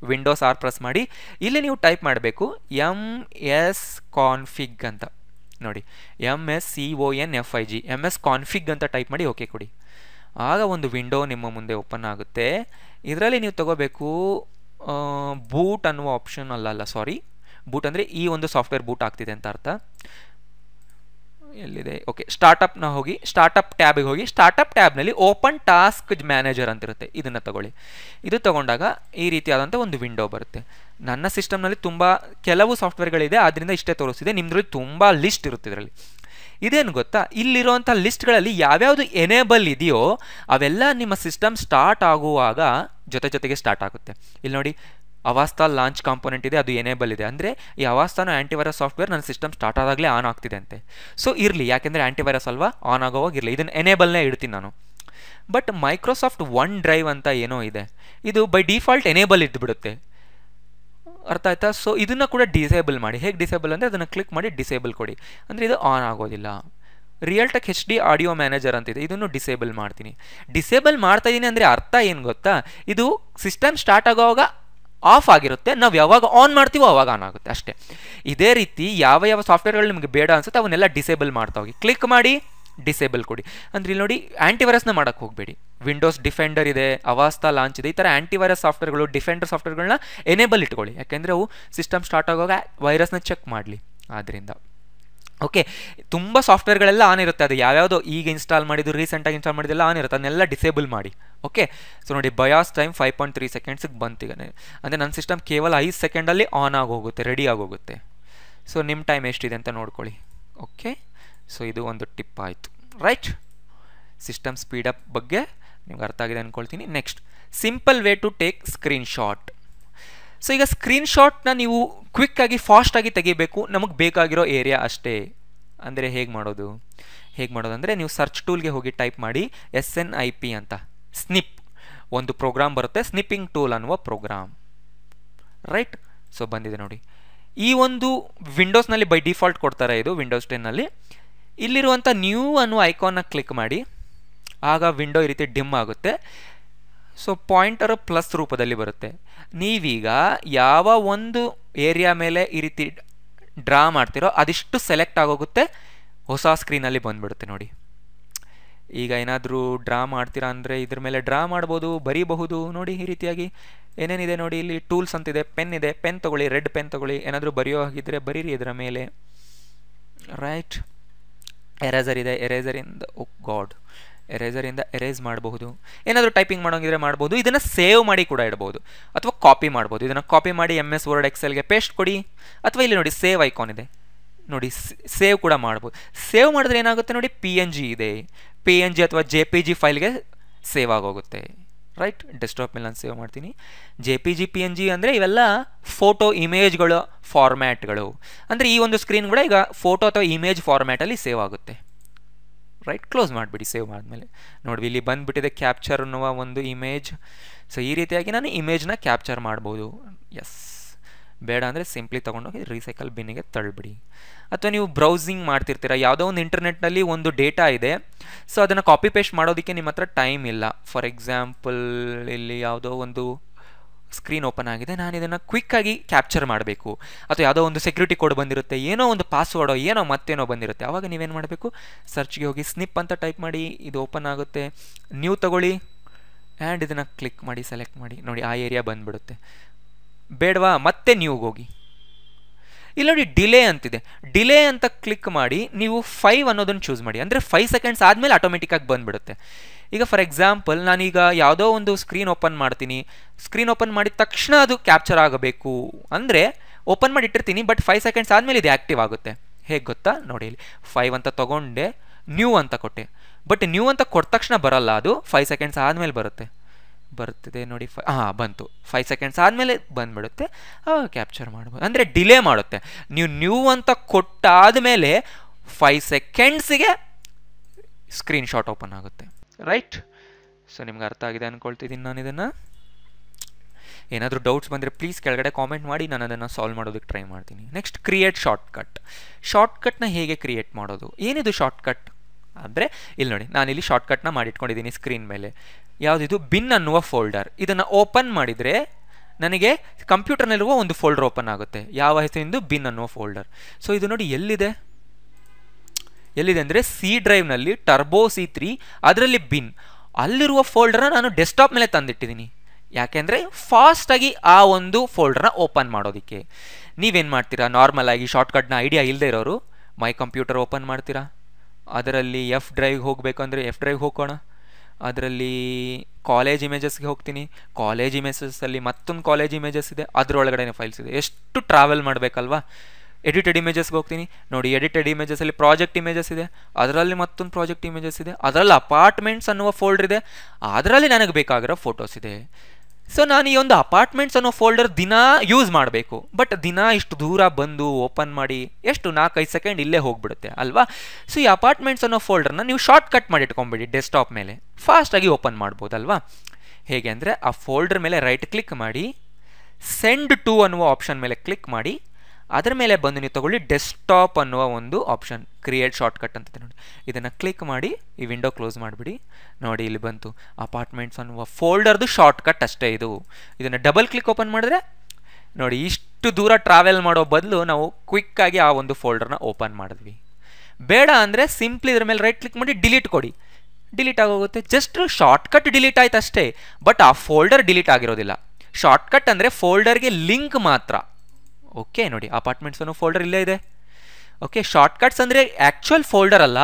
ವಿಂಡೋಸ್ ಆರ್ ಪ್ರೆಸ್ ಮಾಡಿ ಇಲ್ಲಿ ನೀವು ಟೈಪ್ ಮಾಡಬೇಕು ಎಮ್ ಎಸ್ ಕಾನ್ಫಿಗ್ ಅಂತ ನೋಡಿ M S C O N F I G M S config ಅಂತ ಟೈಪ್ ಮಾಡಿ ಓಕೆ ಕೊಡಿ ಆಗ ಒಂದು ವಿಂಡೋ ನಿಮ್ಮ ಮುಂದೆ ಓಪನ್ ಆಗುತ್ತೆ ಇದರಲ್ಲಿ ನೀವು ತಗೋಬೇಕು ಬೂಟ್ ಅನ್ನುವ ಆಪ್ಷನ್ ಅಲ್ಲಲ್ಲ ಸಾರಿ ಬೂಟ್ ಅಂದರೆ ಈ ಒಂದು ಸಾಫ್ಟ್ವೇರ್ ಬೂಟ್ ಆಗ್ತಿದೆ ಅಂತ ಅರ್ಥ ಎಲ್ಲಿದೆ ಓಕೆ ಸ್ಟಾರ್ಟಪ್ನ ಹೋಗಿ ಸ್ಟಾರ್ಟಪ್ ಟ್ಯಾಬಿಗೆ ಹೋಗಿ ಸ್ಟಾರ್ಟಪ್ ಟ್ಯಾಬ್ನಲ್ಲಿ ಓಪನ್ ಟಾಸ್ಕ್ ಮ್ಯಾನೇಜರ್ ಅಂತಿರುತ್ತೆ ಇದನ್ನು ತಗೊಳ್ಳಿ ಇದು ತಗೊಂಡಾಗ ಈ ರೀತಿಯಾದಂಥ ಒಂದು ವಿಂಡೋ ಬರುತ್ತೆ ನನ್ನ ಸಿಸ್ಟಮ್ನಲ್ಲಿ ತುಂಬ ಕೆಲವು ಸಾಫ್ಟ್ವೇರ್ಗಳಿದೆ ಆದ್ದರಿಂದ ಇಷ್ಟೇ ತೋರಿಸಿದೆ ನಿಮ್ಮದ್ರಲ್ಲಿ ತುಂಬ ಲಿಸ್ಟ್ ಇರುತ್ತೆ ಇದರಲ್ಲಿ ಇದೇನು ಗೊತ್ತಾ ಇಲ್ಲಿರುವಂಥ ಲಿಸ್ಟ್ಗಳಲ್ಲಿ ಯಾವ್ಯಾವುದು ಎನೇಬಲ್ ಇದೆಯೋ ಅವೆಲ್ಲ ನಿಮ್ಮ ಸಿಸ್ಟಮ್ ಸ್ಟಾರ್ಟ್ ಆಗುವಾಗ ಜೊತೆ ಜೊತೆಗೆ ಸ್ಟಾರ್ಟ್ ಆಗುತ್ತೆ ಇಲ್ಲಿ ನೋಡಿ ಅವಾಸ್ತಾ ಲಾಂಚ್ ಕಾಂಪೊನೆಂಟ್ ಇದೆ ಅದು ಎನೇಬಲ್ ಇದೆ ಅಂದರೆ ಈ ಅವಾಸ್ತಾನೋ ಆ್ಯಂಟಿವೈರಸ್ ಸಾಫ್ಟ್ವೇರ್ ನನ್ನ ಸಿಸ್ಟಮ್ ಸ್ಟಾರ್ಟ್ ಆದಾಗಲೇ ಆನ್ ಆಗ್ತಿದೆ ಅಂತೆ ಸೊ ಇರಲಿ ಯಾಕೆಂದರೆ ಆ್ಯಂಟಿವೈರಸ್ ಅಲ್ವಾ ಆನ್ ಆಗೋವಾಗ ಇರಲಿ ಇದನ್ನು ಎನೇಬಲ್ನೇ ಇಡ್ತೀನಿ ನಾನು ಬಟ್ ಮೈಕ್ರೋಸಾಫ್ಟ್ ಒನ್ ಡ್ರೈವ್ ಅಂತ ಏನೋ ಇದೆ ಇದು ಬೈ ಡಿಫಾಲ್ಟ್ ಎನೇಬಲ್ ಇದ್ದುಬಿಡುತ್ತೆ ಅರ್ಥ ಆಯ್ತಾ ಸೊ ಇದನ್ನು ಕೂಡ ಡಿಸೇಬಲ್ ಮಾಡಿ ಹೇಗೆ ಡಿಸೇಬಲ್ ಅಂದರೆ ಅದನ್ನು ಕ್ಲಿಕ್ ಮಾಡಿ ಡಿಸೇಬಲ್ ಕೊಡಿ ಅಂದರೆ ಇದು ಆನ್ ಆಗೋದಿಲ್ಲ Realtek H D audio manager ಅಂತಿದೆ ಇದನ್ನು ಡಿಸೇಬಲ್ ಮಾಡ್ತೀನಿ ಡಿಸೇಬಲ್ ಮಾಡ್ತಾ ಇದ್ದೀನಿ ಅಂದರೆ ಅರ್ಥ ಏನು ಗೊತ್ತಾ ಇದು ಸಿಸ್ಟಮ್ ಸ್ಟಾರ್ಟ್ ಆಗೋವಾಗ ಆಫ್ ಆಗಿರುತ್ತೆ ನಾವು ಯಾವಾಗ ಆನ್ ಮಾಡ್ತೀವೋ ಅವಾಗ ಆನ್ ಆಗುತ್ತೆ ಅಷ್ಟೇ ಇದೇ ರೀತಿ ಯಾವ ಯಾವ ಸಾಫ್ಟ್ವೇರ್ಗಳು ನಿಮಗೆ ಬೇಡ ಅನ್ಸುತ್ತೆ ಅವನ್ನೆಲ್ಲ ಡಿಸೇಬಲ್ ಮಾಡ್ತಾ ಹೋಗಿ ಕ್ಲಿಕ್ ಮಾಡಿ ಡಿಸೇಬಲ್ ಕೊಡಿ ಅಂದರೆ ಇಲ್ಲಿ ನೋಡಿ ಆ್ಯಂಟಿವೈರಸ್ನ ಮಾಡೋಕ್ಕೆ ಹೋಗಬೇಡಿ ವಿಂಡೋಸ್ ಡಿಫೆಂಡರ್ ಇದೆ ಅವಾಸ್ತಾ ಲಾಂಚ್ ಇದೆ ಈ ಥರ ಆ್ಯಂಟಿವೈರಸ್ ಸಾಫ್ಟ್ವೇರ್ಗಳು ಡಿಫೆಂಡರ್ ಸಾಫ್ಟ್ವೇರ್ಗಳನ್ನ ಎನೇಬಲ್ ಇಟ್ಕೊಳ್ಳಿ ಯಾಕೆಂದರೆ ಅವು ಸಿಸ್ಟಮ್ ಸ್ಟಾರ್ಟ್ ಆಗುವಾಗ ವೈರಸ್ನ ಚೆಕ್ ಮಾಡಲಿ ಆದ್ದರಿಂದ ಓಕೆ ತುಂಬ ಸಾಫ್ಟ್ವೇರ್ಗಳೆಲ್ಲ ಆನ್ ಇರುತ್ತೆ ಅದು ಯಾವ್ಯಾವುದು ಈಗ ಇನ್ಸ್ಟಾಲ್ ಮಾಡಿದ್ದು ರೀಸೆಂಟಾಗಿ ಇನ್ಸ್ಟಾಲ್ ಮಾಡಿದ್ದೆಲ್ಲ ಆನ್ ಇರುತ್ತೆ ಅದನ್ನೆಲ್ಲ ಡಿಸೇಬಲ್ ಮಾಡಿ ಓಕೆ ಸೊ ನೋಡಿ BIOS time five point three ಸೆಕೆಂಡ್ಸಿಗೆ ಬಂತು ಅಂದರೆ ನನ್ನ ಸಿಸ್ಟಮ್ ಕೇವಲ ಐದು ಸೆಕೆಂಡಲ್ಲಿ ಆನ್ ಆಗೋಗುತ್ತೆ ರೆಡಿ ಆಗೋಗುತ್ತೆ ಸೊ ನಿಮ್ಮ ಟೈಮ್ ಎಷ್ಟಿದೆ ಅಂತ ನೋಡ್ಕೊಳ್ಳಿ ಓಕೆ ಸೊ ಇದು ಒಂದು ಟಿಪ್ ಆಯಿತು ರೈಟ್ ಸಿಸ್ಟಮ್ ಸ್ಪೀಡ್ ಅಪ್ ಬಗ್ಗೆ ನಿಮ್ಗೆ ಅರ್ಥ ಆಗಿದೆ ಅಂದ್ಕೊಳ್ತೀನಿ next simple way to take screen shot so ಈಗ ಸ್ಕ್ರೀನ್ ಶಾಟ್ನ ನೀವು ಕ್ವಿಕ್ಕಾಗಿ ಫಾಸ್ಟಾಗಿ ತೆಗಿಬೇಕು ನಮಗೆ ಬೇಕಾಗಿರೋ ಏರಿಯಾ ಅಷ್ಟೇ ಅಂದರೆ ಹೇಗೆ ಮಾಡೋದು ಹೇಗೆ ಮಾಡೋದು ಅಂದರೆ ನೀವು ಸರ್ಚ್ ಟೂಲ್ಗೆ ಹೋಗಿ ಟೈಪ್ ಮಾಡಿ ಎಸ್ ಎನ್ ಐ ಪಿ ಅಂತ ಸ್ನಿಪ್ ಒಂದು ಪ್ರೋಗ್ರಾಮ್ ಬರುತ್ತೆ ಸ್ನಿಪ್ಪಿಂಗ್ ಟೂಲ್ ಅನ್ನುವ ಪ್ರೋಗ್ರಾಮ್ ರೈಟ್ ಸೊ ಬಂದಿದೆ ನೋಡಿ ಈ ಒಂದು ವಿಂಡೋಸ್ನಲ್ಲಿ ಬೈ ಡಿಫಾಲ್ಟ್ ಕೊಡ್ತಾರೆ ಇದು ವಿಂಡೋಸ್ ಟೆನ್ನಲ್ಲಿ ಇಲ್ಲಿರುವಂಥ ನ್ಯೂ ಅನ್ನುವ ಐಕಾನ್ನ ಕ್ಲಿಕ್ ಮಾಡಿ ಆಗ ವಿಂಡೋ ಈ ರೀತಿ ಡಿಮ್ ಆಗುತ್ತೆ ಸೊ ಪಾಯಿಂಟರು ಪ್ಲಸ್ ರೂಪದಲ್ಲಿ ಬರುತ್ತೆ ನೀವೀಗ ಯಾವ ಒಂದು ಏರಿಯಾ ಮೇಲೆ ಈ ರೀತಿ ಡ್ರಾ ಮಾಡ್ತಿರೋ ಅದಿಷ್ಟು ಸೆಲೆಕ್ಟ್ ಆಗೋಗುತ್ತೆ ಹೊಸ ಸ್ಕ್ರೀನಲ್ಲಿ ಬಂದುಬಿಡುತ್ತೆ ನೋಡಿ ಈಗ ಏನಾದರೂ ಡ್ರಾ ಮಾಡ್ತೀರಾ ಅಂದರೆ ಇದ್ರ ಮೇಲೆ ಡ್ರಾ ಮಾಡ್ಬೋದು ಬರೀಬಹುದು ನೋಡಿ ಈ ರೀತಿಯಾಗಿ ಏನೇನಿದೆ ನೋಡಿ ಇಲ್ಲಿ ಟೂಲ್ಸ್ ಅಂತಿದೆ ಪೆನ್ ಇದೆ ಪೆನ್ ತೊಗೊಳ್ಳಿ ರೆಡ್ ಪೆನ್ ತೊಗೊಳ್ಳಿ ಏನಾದರೂ ಬರೆಯೋ ಹಾಗಿದ್ರೆ ಬರೀರಿ ಇದರ ಮೇಲೆ ರೈಟ್ ಎರೇಸರ್ ಇದೆ ಎರೇಸರಿಂದ ಓ ಗಾಡ್ ಎರೇಸರಿಂದ ಎರೇಸ್ ಮಾಡಬಹುದು ಏನಾದರೂ ಟೈಪಿಂಗ್ ಮಾಡೋಂಗಿದ್ರೆ ಮಾಡ್ಬೋದು ಇದನ್ನು ಸೇವ್ ಮಾಡಿ ಕೂಡ ಇಡ್ಬೋದು ಅಥವಾ ಕಾಪಿ ಮಾಡ್ಬೋದು ಇದನ್ನು ಕಾಪಿ ಮಾಡಿ ಎಮ್ ಎಸ್ ವರ್ಡ್ ಎಕ್ಸೆಲ್ಗೆ ಪೇಸ್ಟ್ ಕೊಡಿ ಅಥವಾ ಇಲ್ಲಿ ನೋಡಿ ಸೇವ್ ಐಕಾನ್ ಇದೆ ನೋಡಿ ಸೇವ್ ಕೂಡ ಮಾಡ್ಬೋದು ಸೇವ್ ಮಾಡಿದ್ರೆ ಏನಾಗುತ್ತೆ ನೋಡಿ ಪಿ ಎನ್ ಜಿ ಇದೆ ಪಿ ಎನ್ ಜಿ ಅಥವಾ ಜೆ ಪಿ ಜಿ ಫೈಲ್ಗೆ ಸೇವ್ ಆಗೋಗುತ್ತೆ ರೈಟ್ ಡೆಸ್ಕ್ಟಾಪ್ ಮೇಲೆ ನಾನು ಸೇವ್ ಮಾಡ್ತೀನಿ J P G P N G ಅಂದರೆ ಇವೆಲ್ಲ ಫೋಟೋ ಇಮೇಜ್ಗಳು ಫಾರ್ಮ್ಯಾಟ್ಗಳು ಅಂದರೆ ಈ ಒಂದು ಸ್ಕ್ರೀನ್ ಕೂಡ ಈಗ ಫೋಟೋ ಅಥವಾ ಇಮೇಜ್ ಫಾರ್ಮ್ಯಾಟಲ್ಲಿ ಸೇವ್ ಆಗುತ್ತೆ ರೈಟ್ ಕ್ಲೋಸ್ ಮಾಡಿಬಿಡಿ ಸೇವ್ ಆದಮೇಲೆ ನೋಡಿ ಇಲ್ಲಿ ಬಂದುಬಿಟ್ಟಿದೆ ಕ್ಯಾಪ್ಚರ್ ಅನ್ನುವ ಒಂದು ಇಮೇಜ್ ಸೊ ಈ ರೀತಿಯಾಗಿ ನಾನು ಇಮೇಜ್ನ ಕ್ಯಾಪ್ಚರ್ ಮಾಡ್ಬೋದು ಎಸ್ ಬೇಡ ಅಂದರೆ ಸಿಂಪ್ಲಿ ತೊಗೊಂಡೋಗಿ ರೀಸೈಕಲ್ ಬಿನ್ನಿಗೆ ತಳ್ಳಿಬಿಡಿ ಅಥವಾ ನೀವು ಬ್ರೌಸಿಂಗ್ ಮಾಡ್ತಿರ್ತೀರ ಯಾವುದೋ ಒಂದು ಇಂಟರ್ನೆಟ್ನಲ್ಲಿ ಒಂದು ಡೇಟಾ ಇದೆ ಸೊ ಅದನ್ನು ಕಾಪಿ ಪೇಸ್ಟ್ ಮಾಡೋದಕ್ಕೆ ನಿಮ್ಮ ಹತ್ರ ಟೈಮ್ ಇಲ್ಲ ಫಾರ್ ಎಕ್ಸಾಂಪಲ್ ಇಲ್ಲಿ ಯಾವುದೋ ಒಂದು ಸ್ಕ್ರೀನ್ ಓಪನ್ ಆಗಿದೆ ನಾನು ಇದನ್ನು ಕ್ವಿಕ್ಕಾಗಿ ಕ್ಯಾಪ್ಚರ್ ಮಾಡಬೇಕು ಅಥವಾ ಯಾವುದೋ ಒಂದು ಸೆಕ್ಯೂರಿಟಿ ಕೋಡ್ ಬಂದಿರುತ್ತೆ ಏನೋ ಒಂದು ಪಾಸ್ವರ್ಡೋ ಏನೋ ಮತ್ತೇನೋ ಬಂದಿರುತ್ತೆ ಆವಾಗ ನೀವೇನು ಮಾಡಬೇಕು ಸರ್ಚ್ಗೆ ಹೋಗಿ ಸ್ನಿಪ್ ಅಂತ ಟೈಪ್ ಮಾಡಿ ಇದು ಓಪನ್ ಆಗುತ್ತೆ ನೀವು ತಗೊಳ್ಳಿ ಆ್ಯಂಡ್ ಇದನ್ನು ಕ್ಲಿಕ್ ಮಾಡಿ ಸೆಲೆಕ್ಟ್ ಮಾಡಿ ನೋಡಿ ಆ ಏರಿಯಾ ಬಂದುಬಿಡುತ್ತೆ ಬೇಡವಾ ಮತ್ತೆ ನ್ಯೂಗೆ ಹೋಗಿ ಇಲ್ಲಿ ನೋಡಿ ಡಿಲೇ ಅಂತಿದೆ ಡಿಲೇ ಅಂತ ಕ್ಲಿಕ್ ಮಾಡಿ ನೀವು ಫೈವ್ ಅನ್ನೋದನ್ನು ಚೂಸ್ ಮಾಡಿ ಅಂದರೆ ಫೈವ್ ಸೆಕೆಂಡ್ಸ್ ಆದಮೇಲೆ ಆಟೋಮೆಟಿಕ್ಕಾಗಿ ಬಂದುಬಿಡುತ್ತೆ ಈಗ ಫಾರ್ ಎಕ್ಸಾಂಪಲ್ ನಾನೀಗ ಯಾವುದೋ ಒಂದು ಸ್ಕ್ರೀನ್ ಓಪನ್ ಮಾಡ್ತೀನಿ ಸ್ಕ್ರೀನ್ ಓಪನ್ ಮಾಡಿದ ತಕ್ಷಣ ಅದು ಕ್ಯಾಪ್ಚರ್ ಆಗಬೇಕು ಅಂದರೆ ಓಪನ್ ಮಾಡಿ ಇಟ್ಟಿರ್ತೀನಿ ಬಟ್ ಫೈವ್ ಸೆಕೆಂಡ್ಸ್ ಆದಮೇಲೆ ಇದು ಆ್ಯಕ್ಟಿವ್ ಆಗುತ್ತೆ ಹೇಗೆ ಗೊತ್ತಾ ನೋಡಿ ಇಲ್ಲಿ ಫೈವ್ ಅಂತ ತೊಗೊಂಡೆ ನ್ಯೂ ಅಂತ ಕೊಟ್ಟೆ ಬಟ್ ನ್ಯೂ ಅಂತ ಕೊಟ್ಟ ತಕ್ಷಣ ಬರಲ್ಲ ಅದು ಫೈವ್ ಸೆಕೆಂಡ್ಸ್ ಆದಮೇಲೆ ಬರುತ್ತೆ ಬರ್ತಿದೆ ನೋಡಿ ಫೈ ಹಾಂ ಬಂತು ಫೈವ್ ಸೆಕೆಂಡ್ಸ್ ಆದಮೇಲೆ ಬಂದ್ಬಿಡುತ್ತೆ ಅವಾಗ ಕ್ಯಾಪ್ಚರ್ ಮಾಡ್ಬೋದು ಅಂದರೆ ಡಿಲೇ ಮಾಡುತ್ತೆ ನೀವು ನ್ಯೂ ಅಂತ ಕೊಟ್ಟಾದ ಮೇಲೆ ಫೈವ್ ಸೆಕೆಂಡ್ಸಿಗೆ ಸ್ಕ್ರೀನ್ಶಾಟ್ ಓಪನ್ ಆಗುತ್ತೆ ರೈಟ್ ಸೊ ನಿಮ್ಗೆ ಅರ್ಥ ಆಗಿದೆ ಅಂದ್ಕೊಳ್ತಿದ್ದೀನಿ ನಾನು ಇದನ್ನು ಏನಾದರೂ ಡೌಟ್ಸ್ ಬಂದರೆ ಪ್ಲೀಸ್ ಕೆಳಗಡೆ ಕಾಮೆಂಟ್ ಮಾಡಿ ನಾನು ಅದನ್ನು ಸಾಲ್ವ್ ಮಾಡೋದಕ್ಕೆ ಟ್ರೈ ಮಾಡ್ತೀನಿ ನೆಕ್ಸ್ಟ್ ಕ್ರಿಯೇಟ್ ಶಾರ್ಟ್ಕಟ್ ಶಾರ್ಟ್ಕಟ್ನ ಹೇಗೆ ಕ್ರಿಯೇಟ್ ಮಾಡೋದು ಏನಿದು ಶಾರ್ಟ್ಕಟ್ ಅಂದರೆ ಇಲ್ಲಿ ನೋಡಿ ನಾನಿಲ್ಲಿ ಶಾರ್ಟ್ಕಟ್ನ ಮಾಡಿಟ್ಕೊಂಡಿದ್ದೀನಿ ಸ್ಕ್ರೀನ್ ಮೇಲೆ ಯಾವುದಿದು ಬಿನ್ ಅನ್ನುವ ಫೋಲ್ಡರ್ ಇದನ್ನು ಓಪನ್ ಮಾಡಿದರೆ ನನಗೆ ಕಂಪ್ಯೂಟರ್ನಲ್ಲಿರುವ ಒಂದು ಫೋಲ್ಡರ್ ಓಪನ್ ಆಗುತ್ತೆ ಯಾವ ಹೆಸರಿಂದ ಬಿನ್ ಅನ್ನುವ ಫೋಲ್ಡರ್ ಸೊ ಇದು ನೋಡಿ ಎಲ್ಲಿದೆ ಎಲ್ಲಿದೆ ಅಂದರೆ ಸಿ ಡ್ರೈವ್ನಲ್ಲಿ ಟರ್ಬೋ ಸಿ ತ್ರೀ ಅದರಲ್ಲಿ ಬಿನ್ ಅಲ್ಲಿರುವ ಫೋಲ್ಡರ್ನ ನಾನು ಡೆಸ್ಕ್ಟಾಪ್ ಮೇಲೆ ತಂದಿಟ್ಟಿದ್ದೀನಿ ಯಾಕೆಂದರೆ ಫಾಸ್ಟಾಗಿ ಆ ಒಂದು ಫೋಲ್ಡರ್ನ ಓಪನ್ ಮಾಡೋದಕ್ಕೆ ನೀವೇನು ಮಾಡ್ತೀರಾ ನಾರ್ಮಲ್ ಆಗಿ ಶಾರ್ಟ್ಕಟ್ನ ಐಡಿಯಾ ಇಲ್ಲದೆ ಇರೋರು ಮೈ ಕಂಪ್ಯೂಟರ್ ಓಪನ್ ಮಾಡ್ತೀರಾ ಅದರಲ್ಲಿ ಎಫ್ ಡ್ರೈವ್ಗೆ ಹೋಗಬೇಕಂದ್ರೆ ಎಫ್ ಡ್ರೈವ್ಗೆ ಹೋಗೋಣ ಅದರಲ್ಲಿ ಕಾಲೇಜ್ ಇಮೇಜಸ್ಗೆ ಹೋಗ್ತೀನಿ ಕಾಲೇಜ್ ಇಮೇಜಸ್ಸಲ್ಲಿ ಮತ್ತೊಂದು ಕಾಲೇಜ್ ಇಮೇಜಸ್ ಇದೆ ಅದರೊಳಗಡೆ ಫೈಲ್ಸ್ ಇದೆ ಎಷ್ಟು ಟ್ರಾವೆಲ್ ಮಾಡಬೇಕಲ್ವಾ ಎಡಿಟೆಡ್ ಇಮೇಜಸ್ಗೆ ಹೋಗ್ತೀನಿ ನೋಡಿ ಎಡಿಟೆಡ್ ಇಮೇಜಸ್ಸಲ್ಲಿ ಪ್ರಾಜೆಕ್ಟ್ ಇಮೇಜಸ್ ಇದೆ ಅದರಲ್ಲಿ ಮತ್ತೊಂದು ಪ್ರಾಜೆಕ್ಟ್ ಇಮೇಜಸ್ ಇದೆ ಅದರಲ್ಲಿ ಅಪಾರ್ಟ್ಮೆಂಟ್ಸ್ ಅನ್ನುವ ಫೋಲ್ಡ್ರ್ ಇದೆ ಅದರಲ್ಲಿ ನನಗೆ ಬೇಕಾಗಿರೋ ಫೋಟೋಸ್ ಇದೆ ಸೊ ನಾನು ಈ ಒಂದು ಅಪಾರ್ಟ್ಮೆಂಟ್ಸ್ ಅನ್ನೋ ಫೋಲ್ಡರ್ ದಿನ ಯೂಸ್ ಮಾಡಬೇಕು ಬಟ್ ದಿನ ಇಷ್ಟು ದೂರ ಬಂದು ಓಪನ್ ಮಾಡಿ ಎಷ್ಟು ನಾಲ್ಕೈದು ಸೆಕೆಂಡ್ ಇಲ್ಲೇ ಹೋಗ್ಬಿಡುತ್ತೆ ಅಲ್ವಾ ಸೊ ಈ ಅಪಾರ್ಟ್ಮೆಂಟ್ಸ್ ಅನ್ನೋ ಫೋಲ್ಡರ್ನ ನೀವು ಶಾರ್ಟ್ ಕಟ್ ಮಾಡಿ ಇಟ್ಕೊಂಬಿಡಿ ಡೆಸ್ಕ್ಟಾಪ್ ಮೇಲೆ ಫಾಸ್ಟಾಗಿ ಓಪನ್ ಮಾಡ್ಬೋದಲ್ವಾ ಹೇಗೆ ಅಂದರೆ ಆ ಫೋಲ್ಡರ್ ಮೇಲೆ ರೈಟ್ ಕ್ಲಿಕ್ ಮಾಡಿ ಸೆಂಡ್ ಟು ಅನ್ನುವ ಆಪ್ಷನ್ ಮೇಲೆ ಕ್ಲಿಕ್ ಮಾಡಿ ಅದರ ಮೇಲೆ ಬಂದು ನೀವು ತಗೊಳ್ಳಿ ಡೆಸ್ಕ್ಟಾಪ್ ಅನ್ನುವ ಒಂದು ಆಪ್ಷನ್ ಕ್ರಿಯೇಟ್ ಶಾರ್ಟ್ಕಟ್ ಅಂತ ನೋಡಿ ಇದನ್ನು ಕ್ಲಿಕ್ ಮಾಡಿ ಈ ವಿಂಡೋ ಕ್ಲೋಸ್ ಮಾಡಿಬಿಡಿ ನೋಡಿ ಇಲ್ಲಿ ಬಂತು ಅಪಾರ್ಟ್ಮೆಂಟ್ಸ್ ಅನ್ನುವ ಫೋಲ್ಡರ್ದು ಶಾರ್ಟ್ಕಟ್ ಅಷ್ಟೇ ಇದು ಇದನ್ನು ಡಬಲ್ ಕ್ಲಿಕ್ ಓಪನ್ ಮಾಡಿದ್ರೆ ನೋಡಿ ಇಷ್ಟು ದೂರ ಟ್ರಾವೆಲ್ ಮಾಡೋ ಬದಲು ನಾವು ಕ್ವಿಕ್ಕಾಗಿ ಆ ಒಂದು ಫೋಲ್ಡರ್ನ ಓಪನ್ ಮಾಡಿದ್ವಿ ಬೇಡ ಅಂದರೆ ಸಿಂಪ್ಲಿ ಇದ್ರ ಮೇಲೆ ರೈಟ್ ಕ್ಲಿಕ್ ಮಾಡಿ ಡಿಲೀಟ್ ಕೊಡಿ ಡಿಲೀಟ್ ಆಗೋಗುತ್ತೆ ಜಸ್ಟ್ ಶಾರ್ಟ್ಕಟ್ ಡಿಲೀಟ್ ಆಯ್ತು ಅಷ್ಟೇ ಬಟ್ ಆ ಫೋಲ್ಡರ್ ಡಿಲೀಟ್ ಆಗಿರೋದಿಲ್ಲ ಶಾರ್ಟ್ಕಟ್ ಅಂದರೆ ಫೋಲ್ಡರ್ಗೆ ಲಿಂಕ್ ಮಾತ್ರ ಓಕೆ ನೋಡಿ ಅಪಾರ್ಟ್ಮೆಂಟ್ಸ್ ಅನ್ನೋ ಫೋಲ್ಡರ್ ಇಲ್ಲೇ ಇದೆ ಓಕೆ ಶಾರ್ಟ್ಕಟ್ಸ್ ಅಂದರೆ ಆ್ಯಕ್ಚುಯಲ್ ಫೋಲ್ಡರ್ ಅಲ್ಲ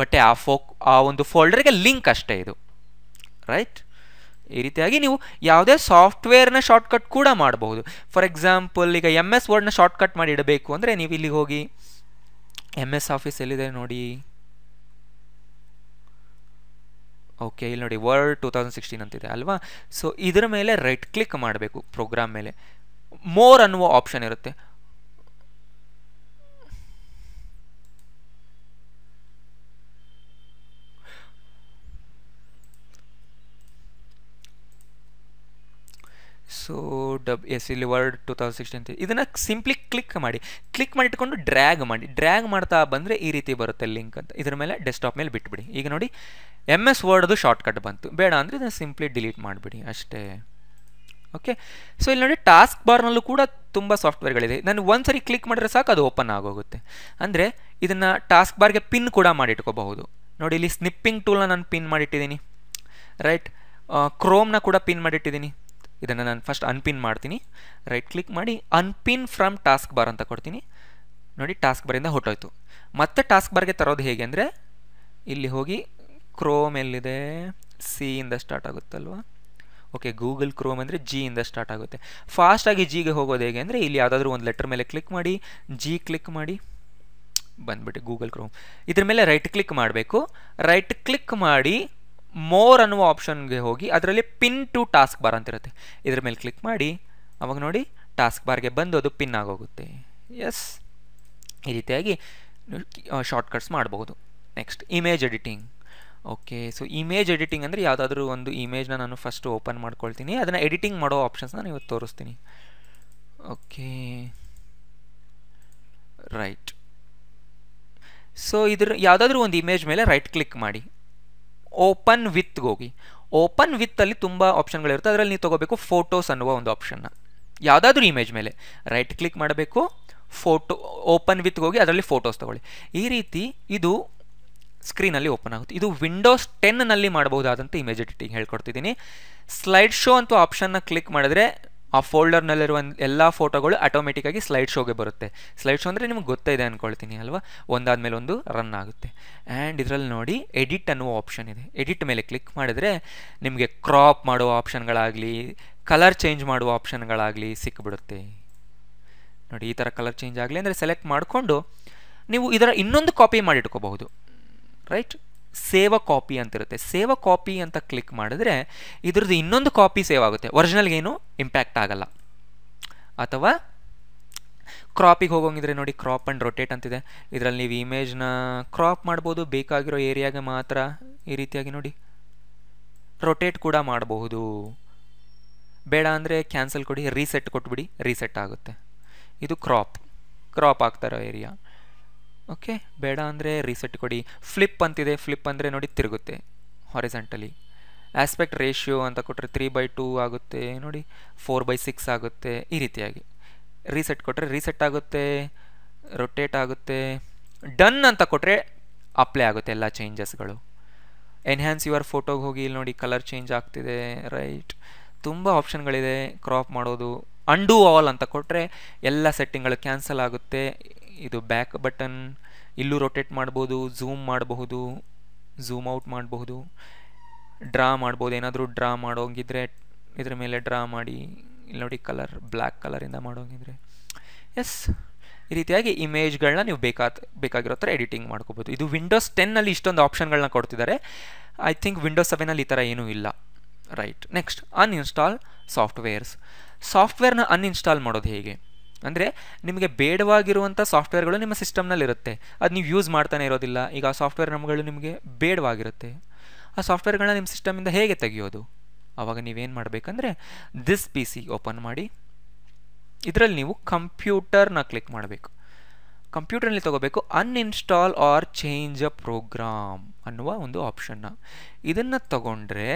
ಬಟ್ ಆ ಫೋ ಆ ಒಂದು ಫೋಲ್ಡರ್ಗೆ ಲಿಂಕ್ ಅಷ್ಟೇ ಇದು ರೈಟ್ ಈ ರೀತಿಯಾಗಿ ನೀವು ಯಾವುದೇ ಸಾಫ್ಟ್ವೇರ್ನ ಶಾರ್ಟ್ಕಟ್ ಕೂಡ ಮಾಡಬಹುದು ಫಾರ್ ಎಕ್ಸಾಂಪಲ್ ಈಗ ಎಮ್ ಎಸ್ ವರ್ಡ್ನ ಶಾರ್ಟ್ಕಟ್ ಮಾಡಿ ಇಡಬೇಕು ಅಂದರೆ ನೀವು ಇಲ್ಲಿಗೆ ಹೋಗಿ ಎಮ್ ಎಸ್ ಆಫೀಸ್ ಎಲ್ಲಿದೆ ನೋಡಿ ಓಕೆ ಇಲ್ಲಿ ನೋಡಿ ವರ್ಡ್ ಟೂ ತೌಸಂಡ್ ಸಿಕ್ಸ್ಟೀನ್ ಅಂತಿದೆ ಅಲ್ವಾ ಸೊ ಇದರ ಮೇಲೆ ರೈಟ್ ಕ್ಲಿಕ್ ಮಾಡಬೇಕು ಪ್ರೋಗ್ರಾಮ್ ಮೇಲೆ ಮೋರ್ ಅನ್ನುವ ಆಪ್ಷನ್ ಇರುತ್ತೆ ಸೊ ಡಬ್ ಎಸ್ ಇಲ್ಲಿ ವರ್ಡ್ ಟು ತೌಸಂಡ್ ಸಿಕ್ಸ್ಟೀನ್ ಇದನ್ನು ಸಿಂಪ್ಲಿ ಕ್ಲಿಕ್ ಮಾಡಿ ಕ್ಲಿಕ್ ಮಾಡಿಟ್ಕೊಂಡು ಡ್ರ್ಯಾಗ್ ಮಾಡಿ ಡ್ರ್ಯಾಗ್ ಮಾಡ್ತಾ ಬಂದರೆ ಈ ರೀತಿ ಬರುತ್ತೆ ಲಿಂಕ್ ಅಂತ ಇದರ ಮೇಲೆ ಡೆಸ್ಕ್ಟಾಪ್ ಮೇಲೆ ಬಿಟ್ಬಿಡಿ ಈಗ ನೋಡಿ ಎಮ್ ಎಸ್ ವರ್ಡ್ದು ಶಾರ್ಟ್ಕಟ್ ಬಂತು ಬೇಡ ಅಂದರೆ ಇದನ್ನು ಸಿಂಪ್ಲಿ ಡಿಲೀಟ್ ಮಾಡಿಬಿಡಿ ಅಷ್ಟೇ ಓಕೆ ಸೊ ಇಲ್ಲಿ ನೋಡಿ ಟಾಸ್ಕ್ ಬಾರ್ನಲ್ಲೂ ಕೂಡ ತುಂಬ ಸಾಫ್ಟ್ವೇರ್ಗಳಿದೆ ನಾನು ಒಂದು ಸರಿ ಕ್ಲಿಕ್ ಮಾಡಿದ್ರೆ ಸಾಕು ಅದು ಓಪನ್ ಆಗೋಗುತ್ತೆ ಅಂದರೆ ಇದನ್ನು ಟಾಸ್ಕ್ ಬಾರ್ಗೆ ಪಿನ್ ಕೂಡ ಮಾಡಿಟ್ಕೋಬಹುದು ನೋಡಿ ಇಲ್ಲಿ ಸ್ನಿಪ್ಪಿಂಗ್ ಟೂಲ್ನ ನಾನು ಪಿನ್ ಮಾಡಿಟ್ಟಿದ್ದೀನಿ ರೈಟ್ ಕ್ರೋಮ್ನ ಕೂಡ ಪಿನ್ ಮಾಡಿಟ್ಟಿದ್ದೀನಿ ಇದನ್ನು ನಾನು ಫಸ್ಟ್ ಅನ್ಪಿನ್ ಮಾಡ್ತೀನಿ ರೈಟ್ ಕ್ಲಿಕ್ ಮಾಡಿ ಅನ್ಪಿನ್ ಫ್ರಮ್ ಟಾಸ್ಕ್ ಬಾರ್ ಅಂತ ಕೊಡ್ತೀನಿ ನೋಡಿ ಟಾಸ್ಕ್ ಬಾರಿಂದ ಹೊಟ್ಟೋಯ್ತು ಮತ್ತೆ ಟಾಸ್ಕ್ ಬಾರ್ಗೆ ತರೋದು ಹೇಗೆ ಅಂದರೆ ಇಲ್ಲಿ ಹೋಗಿ ಕ್ರೋಮ್ ಎಲ್ಲಿದೆ ಸಿಯಿಂದ ಸ್ಟಾರ್ಟ್ ಆಗುತ್ತಲ್ವಾ ಓಕೆ ಗೂಗಲ್ ಕ್ರೋಮ್ ಅಂದರೆ ಇಂದ ಸ್ಟಾರ್ಟ್ ಆಗುತ್ತೆ ಫಾಸ್ಟಾಗಿ ಜಿಗೆ ಹೋಗೋದು ಹೇಗೆ ಅಂದರೆ ಇಲ್ಲಿ ಯಾವುದಾದ್ರೂ ಒಂದು ಲೆಟರ್ ಮೇಲೆ ಕ್ಲಿಕ್ ಮಾಡಿ ಜಿ ಕ್ಲಿಕ್ ಮಾಡಿ ಬಂದ್ಬಿಟ್ಟು ಗೂಗಲ್ ಕ್ರೋಮ್ ಇದ್ರ ಮೇಲೆ ರೈಟ್ ಕ್ಲಿಕ್ ಮಾಡಬೇಕು ರೈಟ್ ಕ್ಲಿಕ್ ಮಾಡಿ ಮೋರ್ ಅನ್ನುವ ಆಪ್ಷನ್ಗೆ ಹೋಗಿ ಅದರಲ್ಲಿ ಪಿನ್ ಟು ಟಾಸ್ಕ್ ಬಾರ್ ಅಂತಿರುತ್ತೆ ಇದ್ರ ಮೇಲೆ ಕ್ಲಿಕ್ ಮಾಡಿ ಅವಾಗ ನೋಡಿ ಟಾಸ್ಕ್ ಬಾರ್ಗೆ ಬಂದು ಅದು ಪಿನ್ ಆಗೋಗುತ್ತೆ ಎಸ್ ಈ ರೀತಿಯಾಗಿ ಶಾರ್ಟ್ಕಟ್ಸ್ ಮಾಡಬಹುದು next image editing okay so image editing ಅಂದರೆ ಯಾವುದಾದ್ರೂ ಒಂದು ಇಮೇಜ್ನ ನಾನು ಫಸ್ಟು ಓಪನ್ ಮಾಡ್ಕೊಳ್ತೀನಿ ಅದನ್ನು ಎಡಿಟಿಂಗ್ ಮಾಡೋ ಆಪ್ಷನ್ಸ್ನ ನಾನು ಇವತ್ತು ತೋರಿಸ್ತೀನಿ ಓಕೆ ರೈಟ್ ಸೊ ಇದ್ರ ಯಾವುದಾದ್ರೂ ಒಂದು ಇಮೇಜ್ ಮೇಲೆ ರೈಟ್ ಕ್ಲಿಕ್ ಮಾಡಿ ಓಪನ್ ವಿತ್ಗೆ ಹೋಗಿ ಓಪನ್ ವಿತ್ತಲ್ಲಿ ತುಂಬ ಆಪ್ಷನ್ಗಳಿರುತ್ತೆ ಅದರಲ್ಲಿ ನೀವು ತೊಗೋಬೇಕು ಫೋಟೋಸ್ ಅನ್ನುವ ಒಂದು ಆಪ್ಷನ್ನ ಯಾವುದಾದ್ರೂ ಇಮೇಜ್ ಮೇಲೆ ರೈಟ್ ಕ್ಲಿಕ್ ಮಾಡಬೇಕು ಫೋಟೋ ಓಪನ್ ವಿತ್ ಹೋಗಿ ಅದರಲ್ಲಿ ಫೋಟೋಸ್ ತೊಗೊಳ್ಳಿ ಈ ರೀತಿ ಇದು ಸ್ಕ್ರೀನಲ್ಲಿ ಓಪನ್ ಆಗುತ್ತೆ ಇದು ವಿಂಡೋಸ್ ಟೆನ್ನಲ್ಲಿ ಮಾಡಬಹುದಾದಂಥ ಇಮೇಜ್ ಎಡಿಟಿಂಗ್ ಹೇಳ್ಕೊಡ್ತಿದ್ದೀನಿ ಸ್ಲೈಡ್ ಶೋ ಅಂತ ಆಪ್ಷನ್ನ ಕ್ಲಿಕ್ ಮಾಡಿದ್ರೆ ಆ ಫೋಲ್ಡರ್ನಲ್ಲಿರುವ ಎಲ್ಲ ಫೋಟೋಗಳು ಆಟೋಮೆಟಿಕ್ಕಾಗಿ ಸ್ಲೈಡ್ ಶೋಗೆ ಬರುತ್ತೆ ಸ್ಲೈಡ್ ಶೋ ಅಂದರೆ ನಿಮ್ಗೆ ಗೊತ್ತಿದೆ ಇದೆ ಅಂದ್ಕೊಳ್ತೀನಿ ಅಲ್ವಾ ಮೇಲೆ ಒಂದು ರನ್ ಆಗುತ್ತೆ ಆ್ಯಂಡ್ ಇದರಲ್ಲಿ ನೋಡಿ ಎಡಿಟ್ ಅನ್ನುವ ಆಪ್ಷನ್ ಇದೆ ಎಡಿಟ್ ಮೇಲೆ ಕ್ಲಿಕ್ ಮಾಡಿದರೆ ನಿಮಗೆ ಕ್ರಾಪ್ ಮಾಡುವ ಆಪ್ಷನ್ಗಳಾಗಲಿ ಕಲರ್ ಚೇಂಜ್ ಮಾಡುವ ಆಪ್ಷನ್ಗಳಾಗಲಿ ಸಿಕ್ಕಿಬಿಡುತ್ತೆ ನೋಡಿ ಈ ಥರ ಕಲರ್ ಚೇಂಜ್ ಆಗಲಿ ಅಂದರೆ ಸೆಲೆಕ್ಟ್ ಮಾಡಿಕೊಂಡು ನೀವು ಇದರ ಇನ್ನೊಂದು ಕಾಪಿ ಮಾಡಿಟ್ಕೋಬಹುದು ರೈಟ್ ಸೇವ ಕಾಪಿ ಅಂತಿರುತ್ತೆ ಸೇವ ಕಾಪಿ ಅಂತ ಕ್ಲಿಕ್ ಮಾಡಿದ್ರೆ ಇದ್ರದ್ದು ಇನ್ನೊಂದು ಕಾಪಿ ಸೇವ್ ಆಗುತ್ತೆ ಒರಿಜಿನಲ್ಗೇನು ಇಂಪ್ಯಾಕ್ಟ್ ಆಗಲ್ಲ ಅಥವಾ ಕ್ರಾಪಿಗೆ ಹೋಗೋಂಗಿದ್ರೆ ನೋಡಿ ಕ್ರಾಪ್ ಆ್ಯಂಡ್ ರೊಟೇಟ್ ಅಂತಿದೆ ಇದರಲ್ಲಿ ನೀವು ಇಮೇಜ್ನ ಕ್ರಾಪ್ ಮಾಡ್ಬೋದು ಬೇಕಾಗಿರೋ ಏರಿಯಾಗೆ ಮಾತ್ರ ಈ ರೀತಿಯಾಗಿ ನೋಡಿ ರೊಟೇಟ್ ಕೂಡ ಮಾಡಬಹುದು ಬೇಡ ಅಂದರೆ ಕ್ಯಾನ್ಸಲ್ ಕೊಡಿ ರೀಸೆಟ್ ಕೊಟ್ಬಿಡಿ ರೀಸೆಟ್ ಆಗುತ್ತೆ ಇದು ಕ್ರಾಪ್ ಕ್ರಾಪ್ ಆಗ್ತಾರೋ ಏರಿಯಾ ಓಕೆ ಬೇಡ ಅಂದರೆ ರೀಸೆಟ್ ಕೊಡಿ ಫ್ಲಿಪ್ ಅಂತಿದೆ ಫ್ಲಿಪ್ ಅಂದರೆ ನೋಡಿ ತಿರುಗುತ್ತೆ ಹಾರಿಸೆಂಟಲಿ ಆಸ್ಪೆಕ್ಟ್ ರೇಷಿಯೋ ಅಂತ ಕೊಟ್ಟರೆ ತ್ರೀ ಬೈ ಟೂ ಆಗುತ್ತೆ ನೋಡಿ ಫೋರ್ ಬೈ ಸಿಕ್ಸ್ ಆಗುತ್ತೆ ಈ ರೀತಿಯಾಗಿ ರೀಸೆಟ್ ಕೊಟ್ಟರೆ ರೀಸೆಟ್ ಆಗುತ್ತೆ ರೊಟೇಟ್ ಆಗುತ್ತೆ ಡನ್ ಅಂತ ಕೊಟ್ಟರೆ ಅಪ್ಲೈ ಆಗುತ್ತೆ ಎಲ್ಲ ಚೇಂಜಸ್ಗಳು ಎನ್ಹ್ಯಾನ್ಸ್ ಯುವರ್ ಫೋಟೋಗೆ ಹೋಗಿ ಇಲ್ಲಿ ನೋಡಿ ಕಲರ್ ಚೇಂಜ್ ಆಗ್ತಿದೆ ರೈಟ್ ತುಂಬ ಆಪ್ಷನ್ಗಳಿದೆ ಕ್ರಾಪ್ ಮಾಡೋದು ಅಂಡೂ ಆಲ್ ಅಂತ ಕೊಟ್ಟರೆ ಎಲ್ಲ ಸೆಟ್ಟಿಂಗ್ಗಳು ಕ್ಯಾನ್ಸಲ್ ಆಗುತ್ತೆ ಇದು ಬ್ಯಾಕ್ ಬಟನ್ ಇಲ್ಲೂ ರೊಟೇಟ್ ಮಾಡ್ಬೋದು ಝೂಮ್ ಮಾಡಬಹುದು ಝೂಮ್ ಔಟ್ ಮಾಡಬಹುದು ಡ್ರಾ ಮಾಡ್ಬೋದು ಏನಾದರೂ ಡ್ರಾ ಮಾಡೋಂಗಿದ್ರೆ ಇದ್ರ ಮೇಲೆ ಡ್ರಾ ಮಾಡಿ ಇಲ್ಲಿ ನೋಡಿ ಕಲರ್ ಬ್ಲ್ಯಾಕ್ ಕಲರಿಂದ ಮಾಡೋಂಗಿದ್ರೆ ಎಸ್ ಈ ರೀತಿಯಾಗಿ ಇಮೇಜ್ಗಳನ್ನ ನೀವು ಬೇಕಾದ ಬೇಕಾಗಿರೋ ಥರ ಎಡಿಟಿಂಗ್ ಮಾಡ್ಕೋಬೋದು ಇದು ವಿಂಡೋಸ್ ಟೆನ್ನಲ್ಲಿ ಇಷ್ಟೊಂದು ಆಪ್ಷನ್ಗಳನ್ನ ಕೊಡ್ತಿದ್ದಾರೆ ಐ ಥಿಂಕ್ ವಿಂಡೋಸ್ ಸೆವೆನಲ್ಲಿ ಈ ಥರ ಏನೂ ಇಲ್ಲ ರೈಟ್ ನೆಕ್ಸ್ಟ್ ಅನ್ಇನ್ಸ್ಟಾಲ್ ಸಾಫ್ಟ್ವೇರ್ಸ್ ಸಾಫ್ಟ್ವೇರ್ನ ಅನ್ಇನ್ಸ್ಟಾಲ್ ಮಾಡೋದು ಹೇಗೆ ಅಂದರೆ ನಿಮಗೆ ಬೇಡವಾಗಿರುವಂಥ ಸಾಫ್ಟ್ವೇರ್ಗಳು ನಿಮ್ಮ ಸಿಸ್ಟಮ್ನಲ್ಲಿರುತ್ತೆ ಅದು ನೀವು ಯೂಸ್ ಮಾಡ್ತಾನೆ ಇರೋದಿಲ್ಲ ಈಗ ಆ ಸಾಫ್ಟ್ವೇರ್ ನಮ್ಗಳು ನಿಮಗೆ ಬೇಡವಾಗಿರುತ್ತೆ ಆ ಸಾಫ್ಟ್ವೇರ್ಗಳನ್ನ ನಿಮ್ಮ ಸಿಸ್ಟಮಿಂದ ಹೇಗೆ ತೆಗೆಯೋದು ಆವಾಗ ನೀವೇನು ಮಾಡಬೇಕಂದ್ರೆ ದಿಸ್ ಪಿ ಸಿ ಓಪನ್ ಮಾಡಿ ಇದರಲ್ಲಿ ನೀವು ಕಂಪ್ಯೂಟರ್ನ ಕ್ಲಿಕ್ ಮಾಡಬೇಕು ಕಂಪ್ಯೂಟರ್ನಲ್ಲಿ ತೊಗೋಬೇಕು uninstall or change a program ಅನ್ನುವ ಒಂದು ಆಪ್ಷನ್ನ ಇದನ್ನು ತಗೊಂಡ್ರೆ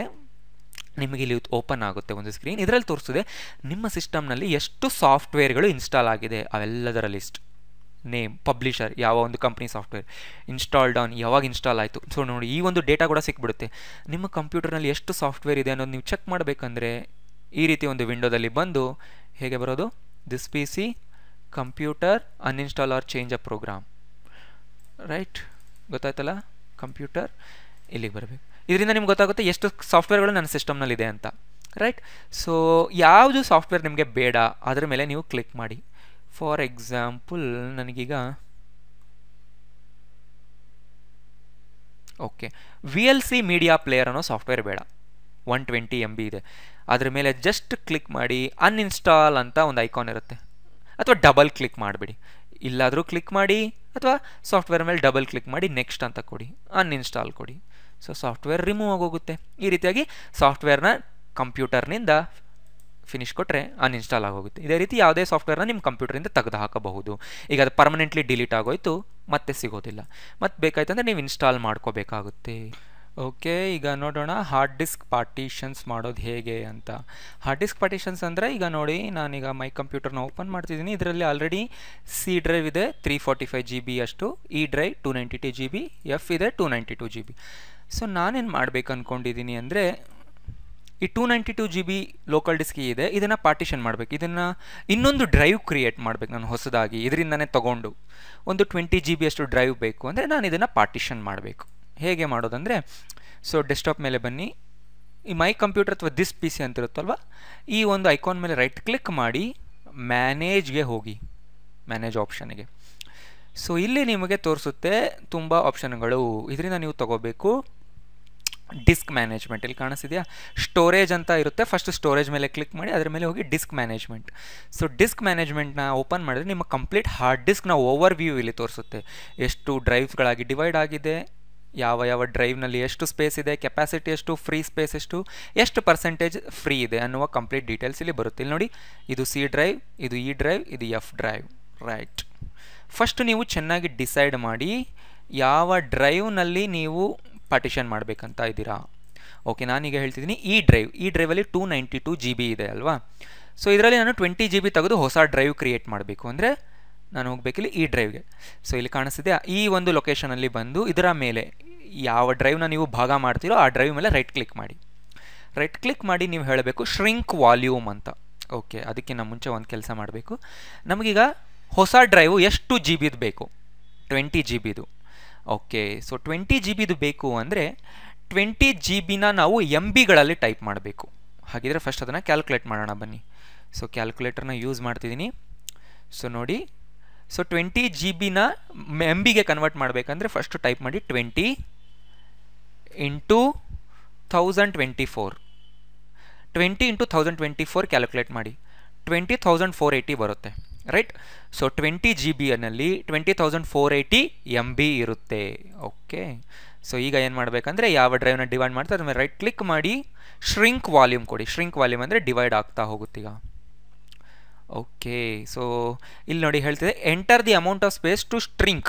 ನಿಮಗೆ ಇಲ್ಲಿ ಓಪನ್ ಆಗುತ್ತೆ ಒಂದು ಸ್ಕ್ರೀನ್ ಇದರಲ್ಲಿ ತೋರಿಸಿದೆ ನಿಮ್ಮ ಸಿಸ್ಟಮ್ನಲ್ಲಿ ಎಷ್ಟು ಸಾಫ್ಟ್ವೇರ್ಗಳು ಇನ್ಸ್ಟಾಲ್ ಆಗಿದೆ ಅವೆಲ್ಲದರ ಲಿಸ್ಟ್ ನೇಮ್ ಪಬ್ಲಿಷರ್ ಯಾವ ಒಂದು ಕಂಪ್ನಿ ಸಾಫ್ಟ್ವೇರ್ ಇನ್ಸ್ಟಾಲ್ ಡೌನ್ ಯಾವಾಗ ಇನ್ಸ್ಟಾಲ್ ಆಯಿತು ಸೊ ನೋಡಿ ಈ ಒಂದು ಡೇಟಾ ಕೂಡ ಸಿಕ್ಬಿಡುತ್ತೆ ನಿಮ್ಮ ಕಂಪ್ಯೂಟರ್ನಲ್ಲಿ ಎಷ್ಟು ಸಾಫ್ಟ್ವೇರ್ ಇದೆ ಅನ್ನೋದು ನೀವು ಚೆಕ್ ಮಾಡಬೇಕಂದ್ರೆ ಈ ರೀತಿ ಒಂದು ವಿಂಡೋದಲ್ಲಿ ಬಂದು ಹೇಗೆ ಬರೋದು this P C computer uninstall or change a program right ಗೊತ್ತಾಯ್ತಲ್ಲ ಕಂಪ್ಯೂಟರ್ ಇಲ್ಲಿಗೆ ಬರಬೇಕು ಇದರಿಂದ ನಿಮ್ಗೆ ಗೊತ್ತಾಗುತ್ತೆ ಎಷ್ಟು ಸಾಫ್ಟ್ವೇರ್ಗಳು ನನ್ನ ಸಿಸ್ಟಮ್ನಲ್ಲಿದೆ ಅಂತ ರೈಟ್ ಸೊ ಯಾವುದು ಸಾಫ್ಟ್ವೇರ್ ನಿಮಗೆ ಬೇಡ ಅದರ ಮೇಲೆ ನೀವು ಕ್ಲಿಕ್ ಮಾಡಿ ಫಾರ್ ಎಕ್ಸಾಂಪಲ್ ನನಗೀಗ okay V L C media player ಅನ್ನೋ ಸಾಫ್ಟ್ವೇರ್ ಬೇಡ ಒನ್ ಟ್ವೆಂಟಿ ಎಮ್ ಬಿ ಇದೆ ಅದ್ರ ಮೇಲೆ ಜಸ್ಟ್ ಕ್ಲಿಕ್ ಮಾಡಿ ಅನ್ಇನ್ಸ್ಟಾಲ್ ಅಂತ ಒಂದು ಐಕಾನ್ ಇರುತ್ತೆ ಅಥವಾ ಡಬಲ್ ಕ್ಲಿಕ್ ಮಾಡಿಬಿಡಿ ಇಲ್ಲಾದರೂ ಕ್ಲಿಕ್ ಮಾಡಿ ಅಥವಾ ಸಾಫ್ಟ್ವೇರ್ ಮೇಲೆ ಡಬಲ್ ಕ್ಲಿಕ್ ಮಾಡಿ ನೆಕ್ಸ್ಟ್ ಅಂತ ಕೊಡಿ ಅನ್ಇನ್ಸ್ಟಾಲ್ ಕೊಡಿ ಸೊ ಸಾಫ್ಟ್ವೇರ್ ರಿಮೂವ್ ಆಗೋಗುತ್ತೆ ಈ ರೀತಿಯಾಗಿ ಸಾಫ್ಟ್ವೇರ್ನ ಕಂಪ್ಯೂಟರ್ನಿಂದ ಫಿನಿಶ್ ಕೊಟ್ಟರೆ ಅನ್ಇನ್ಸ್ಟಾಲ್ ಆಗೋಗುತ್ತೆ ಇದೇ ರೀತಿ ಯಾವುದೇ ಸಾಫ್ಟ್ವೇರ್ನ ನಿಮ್ಮ ಕಂಪ್ಯೂಟರಿಂದ ತೆಗೆದು ಹಾಕಬಹುದು ಈಗ ಅದು ಪರ್ಮನೆಂಟ್ಲಿ ಡಿಲೀಟ್ ಆಗೋಯ್ತು ಮತ್ತೆ ಸಿಗೋದಿಲ್ಲ ಮತ್ತು ಬೇಕಾಯ್ತಂದರೆ ನೀವು ಇನ್ಸ್ಟಾಲ್ ಮಾಡ್ಕೋಬೇಕಾಗುತ್ತೆ ಓಕೆ ಈಗ ನೋಡೋಣ ಹಾರ್ಡ್ ಡಿಸ್ಕ್ ಪಾರ್ಟಿಷನ್ಸ್ ಮಾಡೋದು ಹೇಗೆ ಅಂತ ಹಾರ್ಡ್ ಡಿಸ್ಕ್ ಪಾರ್ಟಿಷನ್ಸ್ ಅಂದರೆ ಈಗ ನೋಡಿ ನಾನೀಗ ಮೈ ಕಂಪ್ಯೂಟರ್ನ ಓಪನ್ ಮಾಡ್ತಿದ್ದೀನಿ ಇದರಲ್ಲಿ ಆಲ್ರೆಡಿ ಸಿ ಡ್ರೈವ್ ಇದೆ three forty five G B ಅಷ್ಟು E drive two ninety two G B F ಇದೆ two ninety two G B so ನಾನೇನು ಮಾಡಬೇಕು ಅಂದ್ಕೊಂಡಿದ್ದೀನಿ ಅಂದರೆ ಈ two ninety two G B local disk ಇದೆ ಇದನ್ನು ಪಾರ್ಟಿಷನ್ ಮಾಡಬೇಕು ಇದನ್ನು ಇನ್ನೊಂದು ಡ್ರೈವ್ ಕ್ರಿಯೇಟ್ ಮಾಡಬೇಕು ನಾನು ಹೊಸದಾಗಿ ಇದರಿಂದನೇ ತೊಗೊಂಡು ಒಂದು ಟ್ವೆಂಟಿ ಜಿ ಬಿ ಅಷ್ಟು ಡ್ರೈವ್ ಬೇಕು ಅಂದರೆ ನಾನು ಇದನ್ನು ಪಾರ್ಟಿಷನ್ ಮಾಡಬೇಕು ಹೇಗೆ ಮಾಡೋದಂದರೆ ಸೊ ಡೆಸ್ಕ್ಟಾಪ್ ಮೇಲೆ ಬನ್ನಿ ಈ ಮೈ ಕಂಪ್ಯೂಟರ್ ಅಥವಾ ದಿಸ್ ಪಿ ಸಿ ಅಂತಿರುತ್ತಲ್ವ ಈ ಒಂದು ಐಕಾನ್ ಮೇಲೆ ರೈಟ್ ಕ್ಲಿಕ್ ಮಾಡಿ ಮ್ಯಾನೇಜ್ಗೆ ಹೋಗಿ ಮ್ಯಾನೇಜ್ ಆಪ್ಷನ್ಗೆ ಸೊ ಇಲ್ಲಿ ನಿಮಗೆ ತೋರಿಸುತ್ತೆ ತುಂಬ ಆಪ್ಷನ್ಗಳು ಇದರಿಂದ ನೀವು ತಗೋಬೇಕು ಡಿಸ್ಕ್ ಮ್ಯಾನೇಜ್ಮೆಂಟ್ ಇಲ್ಲಿ ಕಾಣಿಸಿದೆಯಾ ಸ್ಟೋರೇಜ್ ಅಂತ ಇರುತ್ತೆ ಫಸ್ಟ್ ಸ್ಟೋರೇಜ್ ಮೇಲೆ ಕ್ಲಿಕ್ ಮಾಡಿ ಅದರ ಮೇಲೆ ಹೋಗಿ ಡಿಸ್ಕ್ ಮ್ಯಾನೇಜ್ಮೆಂಟ್ ಸೊ ಡಿಸ್ಕ್ ಮ್ಯಾನೇಜ್ಮೆಂಟ್ನ ಓಪನ್ ಮಾಡಿದ್ರೆ ನಿಮ್ಮ ಕಂಪ್ಲೀಟ್ ಹಾರ್ಡ್ ಡಿಸ್ಕ್ನ ಓವರ್ ವ್ಯೂ ಇಲ್ಲಿ ತೋರಿಸುತ್ತೆ ಎಷ್ಟು ಡ್ರೈವ್ಗಳಾಗಿ ಡಿವೈಡ್ ಆಗಿದೆ ಯಾವ ಯಾವ ಡ್ರೈವ್ನಲ್ಲಿ ಎಷ್ಟು ಸ್ಪೇಸ್ ಇದೆ ಕೆಪಾಸಿಟಿ ಎಷ್ಟು ಫ್ರೀ ಸ್ಪೇಸ್ ಎಷ್ಟು ಎಷ್ಟು ಪರ್ಸೆಂಟೇಜ್ ಫ್ರೀ ಇದೆ ಅನ್ನುವ ಕಂಪ್ಲೀಟ್ ಡೀಟೇಲ್ಸ್ ಇಲ್ಲಿ ಬರುತ್ತೆ ಇಲ್ಲಿ ನೋಡಿ ಇದು ಸಿ ಡ್ರೈವ್ ಇದು ಇ e ಡ್ರೈವ್ ಇದು ಎಫ್ ಡ್ರೈವ್ ರೈಟ್ ಫಸ್ಟ್ ನೀವು ಚೆನ್ನಾಗಿ ಡಿಸೈಡ್ ಮಾಡಿ ಯಾವ ಡ್ರೈವ್ನಲ್ಲಿ ನೀವು ಪಾರ್ಟಿಷನ್ ಮಾಡಬೇಕಂತ ಇದ್ದೀರಾ ಓಕೆ ನಾನೀಗ ಹೇಳ್ತಿದ್ದೀನಿ ಈ ಡ್ರೈವ್ ಈ ಡ್ರೈವಲ್ಲಿ two ninety two G B ಇದೆ ಅಲ್ವಾ ಸೊ ಇದರಲ್ಲಿ ನಾನು ಟ್ವೆಂಟಿ ಜಿ ಬಿ ತೆಗೆದು ಹೊಸ ಡ್ರೈವ್ ಕ್ರಿಯೇಟ್ ಮಾಡಬೇಕು ಅಂದರೆ ನಾನು ಹೋಗಬೇಕಿಲ್ಲಿ ಈ e ಡ್ರೈವ್ಗೆ ಸೊ ಇಲ್ಲಿ ಕಾಣಿಸ್ತಿದೆ ಈ ಒಂದು ಲೊಕೇಶನಲ್ಲಿ ಬಂದು ಇದರ ಮೇಲೆ ಯಾವ ಡ್ರೈವ್ನ ನೀವು ಭಾಗ ಮಾಡ್ತೀರೋ ಆ ಡ್ರೈವ್ ಮೇಲೆ ರೈಟ್ ಕ್ಲಿಕ್ ಮಾಡಿ ರೈಟ್ ಕ್ಲಿಕ್ ಮಾಡಿ ನೀವು ಹೇಳಬೇಕು ಶ್ರಿಂಕ್ ವಾಲ್ಯೂಮ್ ಅಂತ ಓಕೆ ಅದಕ್ಕಿಂತ ಮುಂಚೆ ಒಂದು ಕೆಲಸ ಮಾಡಬೇಕು ನಮಗೀಗ ಹೊಸ ಡ್ರೈವು ಎಷ್ಟು ಜಿ ಬಿದು ಬೇಕು ಟ್ವೆಂಟಿ ಜಿ ಬಿದು ಓಕೆ ಸೊ ಟ್ವೆಂಟಿ ಜಿ ಬಿದು ಬೇಕು ಅಂದರೆ ಟ್ವೆಂಟಿ ಜಿ ಬಿನ ನಾವು ಎಮ್ ಬಿಗಳಲ್ಲಿ ಟೈಪ್ ಮಾಡಬೇಕು ಹಾಗಿದ್ರೆ ಫಸ್ಟ್ ಅದನ್ನು ಕ್ಯಾಲ್ಕುಲೇಟ್ ಮಾಡೋಣ ಬನ್ನಿ ಸೊ ಕ್ಯಾಲ್ಕುಲೇಟರ್ನ ಯೂಸ್ ಮಾಡ್ತಿದ್ದೀನಿ ಸೊ ನೋಡಿ ಸೊ ಟ್ವೆಂಟಿ ಜಿ ಬಿನ ಎಮ್ ಬಿಗೆ ಕನ್ವರ್ಟ್ ಮಾಡಬೇಕಂದ್ರೆ ಫಸ್ಟು ಟೈಪ್ ಮಾಡಿ twenty into thousand twenty four twenty into thousand twenty four calculate ಮಾಡಿ ಟ್ವೆಂಟಿ ಥೌಸಂಡ್ ಫೋರ್ ಏಯ್ಟಿ ಬರುತ್ತೆ ರೈಟ್ ಸೊ ಟ್ವೆಂಟಿ ಜಿ ಅನ್ನಲ್ಲಿ twenty thousand four eighty M B ಇರುತ್ತೆ okay so ಈಗ ಏನು ಮಾಡಬೇಕಂದ್ರೆ ಯಾವ ಡ್ರೈವ್ನ ಡಿವೈಡ್ ಮಾಡ್ತಾ ಅದ್ರ ಮೇಲೆ ರೈಟ್ ಕ್ಲಿಕ್ ಮಾಡಿ ಶ್ರಿಂಕ್ ವಾಲ್ಯೂಮ್ ಕೊಡಿ ಶ್ರಿಂಕ್ ವಾಲ್ಯೂಮ್ ಅಂದರೆ ಡಿವೈಡ್ ಆಗ್ತಾ ಹೋಗುತ್ತೀಗ ಓಕೆ ಸೊ ಇಲ್ಲಿ ನೋಡಿ ಹೇಳ್ತಿದೆ enter the amount of space to shrink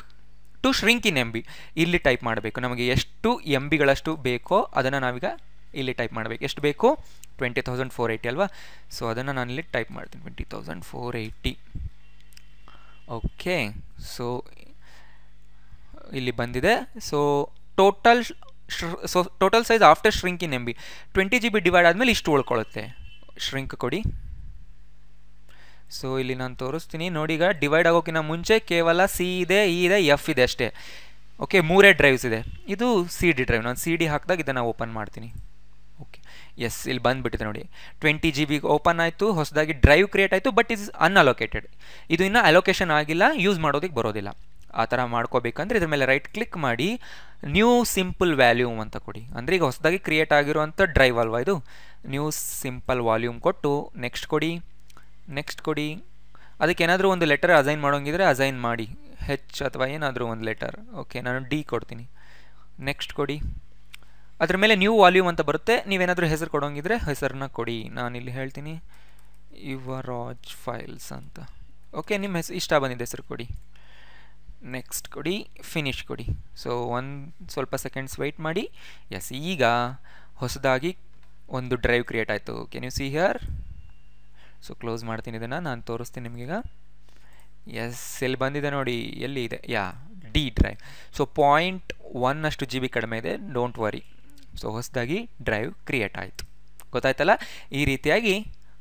to shrink in M B ಇಲ್ಲಿ ಟೈಪ್ ಮಾಡಬೇಕು ನಮಗೆ ಎಷ್ಟು ಎಮ್ ಬಿಗಳಷ್ಟು ಬೇಕೋ ಅದನ್ನು ನಾವೀಗ ಇಲ್ಲಿ ಟೈಪ್ ಮಾಡಬೇಕು ಎಷ್ಟು ಬೇಕು ಟ್ವೆಂಟಿ ತೌಸಂಡ್ ಫೋರ್ ಏಯ್ಟಿ ಅಲ್ವಾ ಸೊ ಅದನ್ನು ನಾನಿಲ್ಲಿ ಟೈಪ್ ಮಾಡ್ತೀನಿ twenty thousand four eighty okay so ಇಲ್ಲಿ ಬಂದಿದೆ so total so total size after shrink in M B twenty G B divide ಆದಮೇಲೆ ಇಷ್ಟು ಉಳ್ಕೊಳ್ಳುತ್ತೆ ಶ್ರಿಂಕ್ ಕೊಡಿ ಸೊ ಇಲ್ಲಿ ನಾನು ತೋರಿಸ್ತೀನಿ ನೋಡಿ ಈಗ ಡಿವೈಡ್ ಆಗೋಕ್ಕಿಂತ ಮುಂಚೆ ಕೇವಲ ಸಿ ಇದೆ ಇ e ಇದೆ ಎಫ್ ಇದೆ ಅಷ್ಟೇ ಓಕೆ ಮೂರೇ ಡ್ರೈವ್ಸ್ ಇದೆ ಇದು ಸಿ ಡಿ ಡ್ರೈವ್ ನಾನು ಸಿ ಡಿ ಹಾಕಿದಾಗ ಇದನ್ನು ಓಪನ್ ಮಾಡ್ತೀನಿ ಎಸ್ ಇಲ್ಲಿ ಬಂದುಬಿಟ್ಟಿದೆ ನೋಡಿ ಟ್ವೆಂಟಿ ಜಿ ಬಿಗೆ ಓಪನ್ ಆಯಿತು ಹೊಸದಾಗಿ ಡ್ರೈವ್ ಕ್ರಿಯೇಟ್ ಆಯಿತು ಬಟ್ ಇಸ್ ಅನ್ಅಲೋಕೇಟೆಡ್ ಇದು ಇನ್ನೂ ಅಲೋಕೇಶನ್ ಆಗಿಲ್ಲ ಯೂಸ್ ಮಾಡೋದಕ್ಕೆ ಬರೋದಿಲ್ಲ ಆ ಥರ ಮಾಡ್ಕೋಬೇಕಂದ್ರೆ ಇದ್ರ ಮೇಲೆ ರೈಟ್ ಕ್ಲಿಕ್ ಮಾಡಿ ನ್ಯೂ ಸಿಂಪಲ್ ವ್ಯಾಲ್ಯೂಮ್ ಅಂತ ಕೊಡಿ ಅಂದರೆ ಈಗ ಹೊಸದಾಗಿ ಕ್ರಿಯೇಟ್ ಆಗಿರುವಂಥ ಡ್ರೈವ್ ಅಲ್ವಾ ಇದು ನ್ಯೂ ಸಿಂಪಲ್ ವಾಲ್ಯೂಮ್ ಕೊಟ್ಟು ನೆಕ್ಸ್ಟ್ ಕೊಡಿ ನೆಕ್ಸ್ಟ್ ಕೊಡಿ ಅದಕ್ಕೆ ಏನಾದರೂ ಒಂದು ಲೆಟರ್ ಅಸೈನ್ ಮಾಡೋಂಗಿದ್ರೆ ಅಸೈನ್ ಮಾಡಿ ಹೆಚ್ ಅಥವಾ ಏನಾದರೂ ಒಂದು ಲೆಟರ್ ಓಕೆ ನಾನು ಡಿ ಕೊಡ್ತೀನಿ ನೆಕ್ಸ್ಟ್ ಕೊಡಿ ಅದ್ರ ಮೇಲೆ ನ್ಯೂ ವಾಲ್ಯೂಮ್ ಅಂತ ಬರುತ್ತೆ ನೀವೇನಾದರೂ ಹೆಸರು ಕೊಡೋಂಗಿದ್ರೆ ಹೆಸರನ್ನ ಕೊಡಿ ನಾನಿಲ್ಲಿ ಹೇಳ್ತೀನಿ ಯುವರಾಜ್ ಫೈಲ್ಸ್ ಅಂತ ಓಕೆ ನಿಮ್ಮ ಹೆಸರು ಇಷ್ಟ ಬಂದಿದೆ ಹೆಸರು ಕೊಡಿ ನೆಕ್ಸ್ಟ್ ಕೊಡಿ ಫಿನಿಶ್ ಕೊಡಿ ಸೊ ಒಂದು ಸ್ವಲ್ಪ ಸೆಕೆಂಡ್ಸ್ ವೆಯ್ಟ್ ಮಾಡಿ ಎಸ್ ಈಗ ಹೊಸದಾಗಿ ಒಂದು ಡ್ರೈವ್ ಕ್ರಿಯೇಟ್ ಆಯಿತು can you see here so close ಮಾಡ್ತೀನಿ ಇದನ್ನು ನಾನು ತೋರಿಸ್ತೀನಿ ನಿಮಗೀಗ ಎಸ್ ಎಲ್ಲಿ ಬಂದಿದೆ ನೋಡಿ ಎಲ್ಲಿ ಇದೆ yeah D drive so point one ಅಷ್ಟು ಜಿ ಬಿ ಕಡಿಮೆ ಇದೆ ಡೋಂಟ್ ವರಿ ಸೊ ಹೊಸದಾಗಿ ಡ್ರೈವ್ ಕ್ರಿಯೇಟ್ ಆಯಿತು ಗೊತ್ತಾಯ್ತಲ್ಲ ಈ ರೀತಿಯಾಗಿ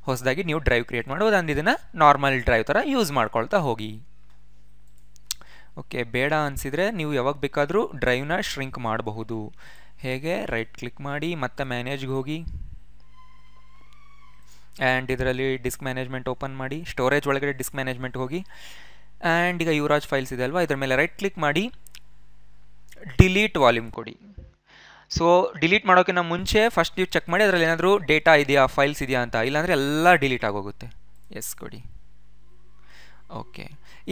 ಹೊಸದಾಗಿ ನೀವು ಡ್ರೈವ್ ಕ್ರಿಯೇಟ್ ಮಾಡ್ಬೋದು ಅಂದ ಇದನ್ನು ನಾರ್ಮಲ್ ಡ್ರೈವ್ ಥರ ಯೂಸ್ ಮಾಡ್ಕೊಳ್ತಾ ಹೋಗಿ ಓಕೆ ಬೇಡ ಅನಿಸಿದರೆ ನೀವು ಯಾವಾಗ ಬೇಕಾದರೂ ಡ್ರೈವ್ನ ಶ್ರಿಂಕ್ ಮಾಡಬಹುದು ಹೇಗೆ ರೈಟ್ ಕ್ಲಿಕ್ ಮಾಡಿ ಮತ್ತೆ ಮ್ಯಾನೇಜ್ಗೆ ಹೋಗಿ ಆ್ಯಂಡ್ ಇದರಲ್ಲಿ ಡಿಸ್ಕ್ ಮ್ಯಾನೇಜ್ಮೆಂಟ್ ಓಪನ್ ಮಾಡಿ ಸ್ಟೋರೇಜ್ ಒಳಗಡೆ ಡಿಸ್ಕ್ ಮ್ಯಾನೇಜ್ಮೆಂಟ್ ಹೋಗಿ ಆ್ಯಂಡ್ ಈಗ ಯುವರಾಜ್ ಫೈಲ್ಸ್ ಇದೆ ಅಲ್ವಾ ಇದ್ರ ಮೇಲೆ ರೈಟ್ ಕ್ಲಿಕ್ ಮಾಡಿ ಡಿಲೀಟ್ ವಾಲ್ಯೂಮ್ ಕೊಡಿ ಸೊ ಡಿಲೀಟ್ ಮಾಡೋಕ್ಕಿಂತ ಮುಂಚೆ ಫಸ್ಟ್ ನೀವು ಚೆಕ್ ಮಾಡಿ ಅದರಲ್ಲಿ ಏನಾದರೂ ಡೇಟಾ ಇದೆಯಾ ಫೈಲ್ಸ್ ಇದೆಯಾ ಅಂತ ಇಲ್ಲಾಂದರೆ ಎಲ್ಲ ಡಿಲೀಟ್ ಆಗೋಗುತ್ತೆ ಎಸ್ ಕೊಡಿ ಓಕೆ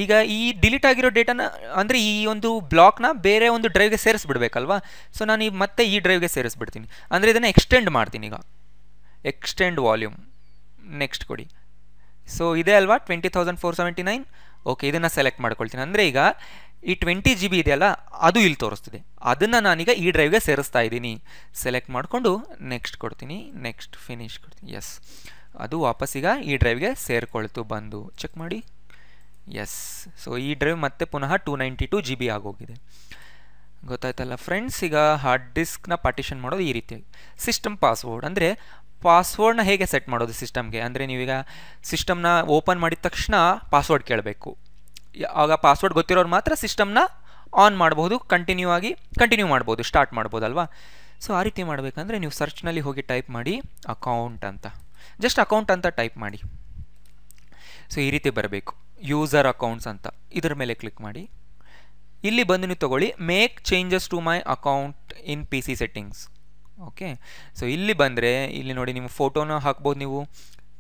ಈಗ ಈ ಡಿಲೀಟ್ ಆಗಿರೋ ಡೇಟಾನ ಅಂದರೆ ಈ ಒಂದು ಬ್ಲಾಕ್ನ ಬೇರೆ ಒಂದು ಡ್ರೈವ್ಗೆ ಸೇರಿಸ್ಬಿಡ್ಬೇಕಲ್ವಾ ಸೊ ನಾನು ಈ ಮತ್ತೆ ಈ ಡ್ರೈವ್ಗೆ ಸೇರಿಸ್ಬಿಡ್ತೀನಿ ಅಂದರೆ ಇದನ್ನು ಎಕ್ಸ್ಟೆಂಡ್ ಮಾಡ್ತೀನಿ ಈಗ ಎಕ್ಸ್ಟೆಂಡ್ ವಾಲ್ಯೂಮ್ ನೆಕ್ಸ್ಟ್ ಕೊಡಿ ಸೊ ಇದೆ ಅಲ್ವಾ twenty thousand four seventy nine okay ಇದನ್ನು ಸೆಲೆಕ್ಟ್ ಮಾಡ್ಕೊಳ್ತೀನಿ ಅಂದರೆ ಈಗ ಈ ಟ್ವೆಂಟಿ ಜಿ ಬಿ ಇದೆಯಲ್ಲ ಅದು ಇಲ್ಲಿ ತೋರಿಸ್ತಿದೆ ಅದನ್ನು ನಾನೀಗ ಈ ಡ್ರೈವ್ಗೆ ಸೇರಿಸ್ತಾ ಇದ್ದೀನಿ ಸೆಲೆಕ್ಟ್ ಮಾಡಿಕೊಂಡು ನೆಕ್ಸ್ಟ್ ಕೊಡ್ತೀನಿ ನೆಕ್ಸ್ಟ್ ಫಿನಿಶ್ ಕೊಡ್ತೀನಿ ಎಸ್ ಅದು ವಾಪಸ್ಸೀಗ ಈ ಡ್ರೈವ್ಗೆ ಸೇರಿಕೊಳ್ತು ಬಂದು ಚೆಕ್ ಮಾಡಿ ಎಸ್ ಸೊ ಈ ಡ್ರೈವ್ ಮತ್ತೆ ಪುನಃ two ninety two G B ಆಗೋಗಿದೆ ಗೊತ್ತಾಯ್ತಲ್ಲ ಫ್ರೆಂಡ್ಸ್ ಈಗ ಹಾರ್ಡ್ ಡಿಸ್ಕ್ನ ಪಾರ್ಟಿಷನ್ ಮಾಡೋದು ಈ ರೀತಿ ಸಿಸ್ಟಮ್ ಪಾಸ್ವರ್ಡ್ ಅಂದರೆ ಪಾಸ್ವರ್ಡ್ನ ಹೇಗೆ ಸೆಟ್ ಮಾಡೋದು ಸಿಸ್ಟಮ್ಗೆ ಅಂದರೆ ನೀವೀಗ ಸಿಸ್ಟಮ್ನ ಓಪನ್ ಮಾಡಿದ ತಕ್ಷಣ ಪಾಸ್ವರ್ಡ್ ಕೇಳಬೇಕು ಆಗ ಪಾಸ್ವರ್ಡ್ ಗೊತ್ತಿರೋರು ಮಾತ್ರ ಸಿಸ್ಟಮ್ನ ಆನ್ ಮಾಡ್ಬೋದು ಕಂಟಿನ್ಯೂ ಆಗಿ ಕಂಟಿನ್ಯೂ ಮಾಡ್ಬೋದು ಸ್ಟಾರ್ಟ್ ಮಾಡ್ಬೋದಲ್ವಾ ಸೊ ಆ ರೀತಿ ಮಾಡಬೇಕಂದ್ರೆ ನೀವು ಸರ್ಚ್ನಲ್ಲಿ ಹೋಗಿ ಟೈಪ್ ಮಾಡಿ ಅಕೌಂಟ್ ಅಂತ ಜಸ್ಟ್ ಅಕೌಂಟ್ ಅಂತ ಟೈಪ್ ಮಾಡಿ ಸೊ ಈ ರೀತಿ ಬರಬೇಕು ಯೂಸರ್ ಅಕೌಂಟ್ಸ್ ಅಂತ ಇದರ ಮೇಲೆ ಕ್ಲಿಕ್ ಮಾಡಿ ಇಲ್ಲಿ ಬಂದು ನೀವು ತೊಗೊಳ್ಳಿ make changes to my account in P C settings okay so ಇಲ್ಲಿ ಬಂದರೆ ಇಲ್ಲಿ ನೋಡಿ ನಿಮ್ಮ ಫೋಟೋನ ಹಾಕ್ಬೋದು ನೀವು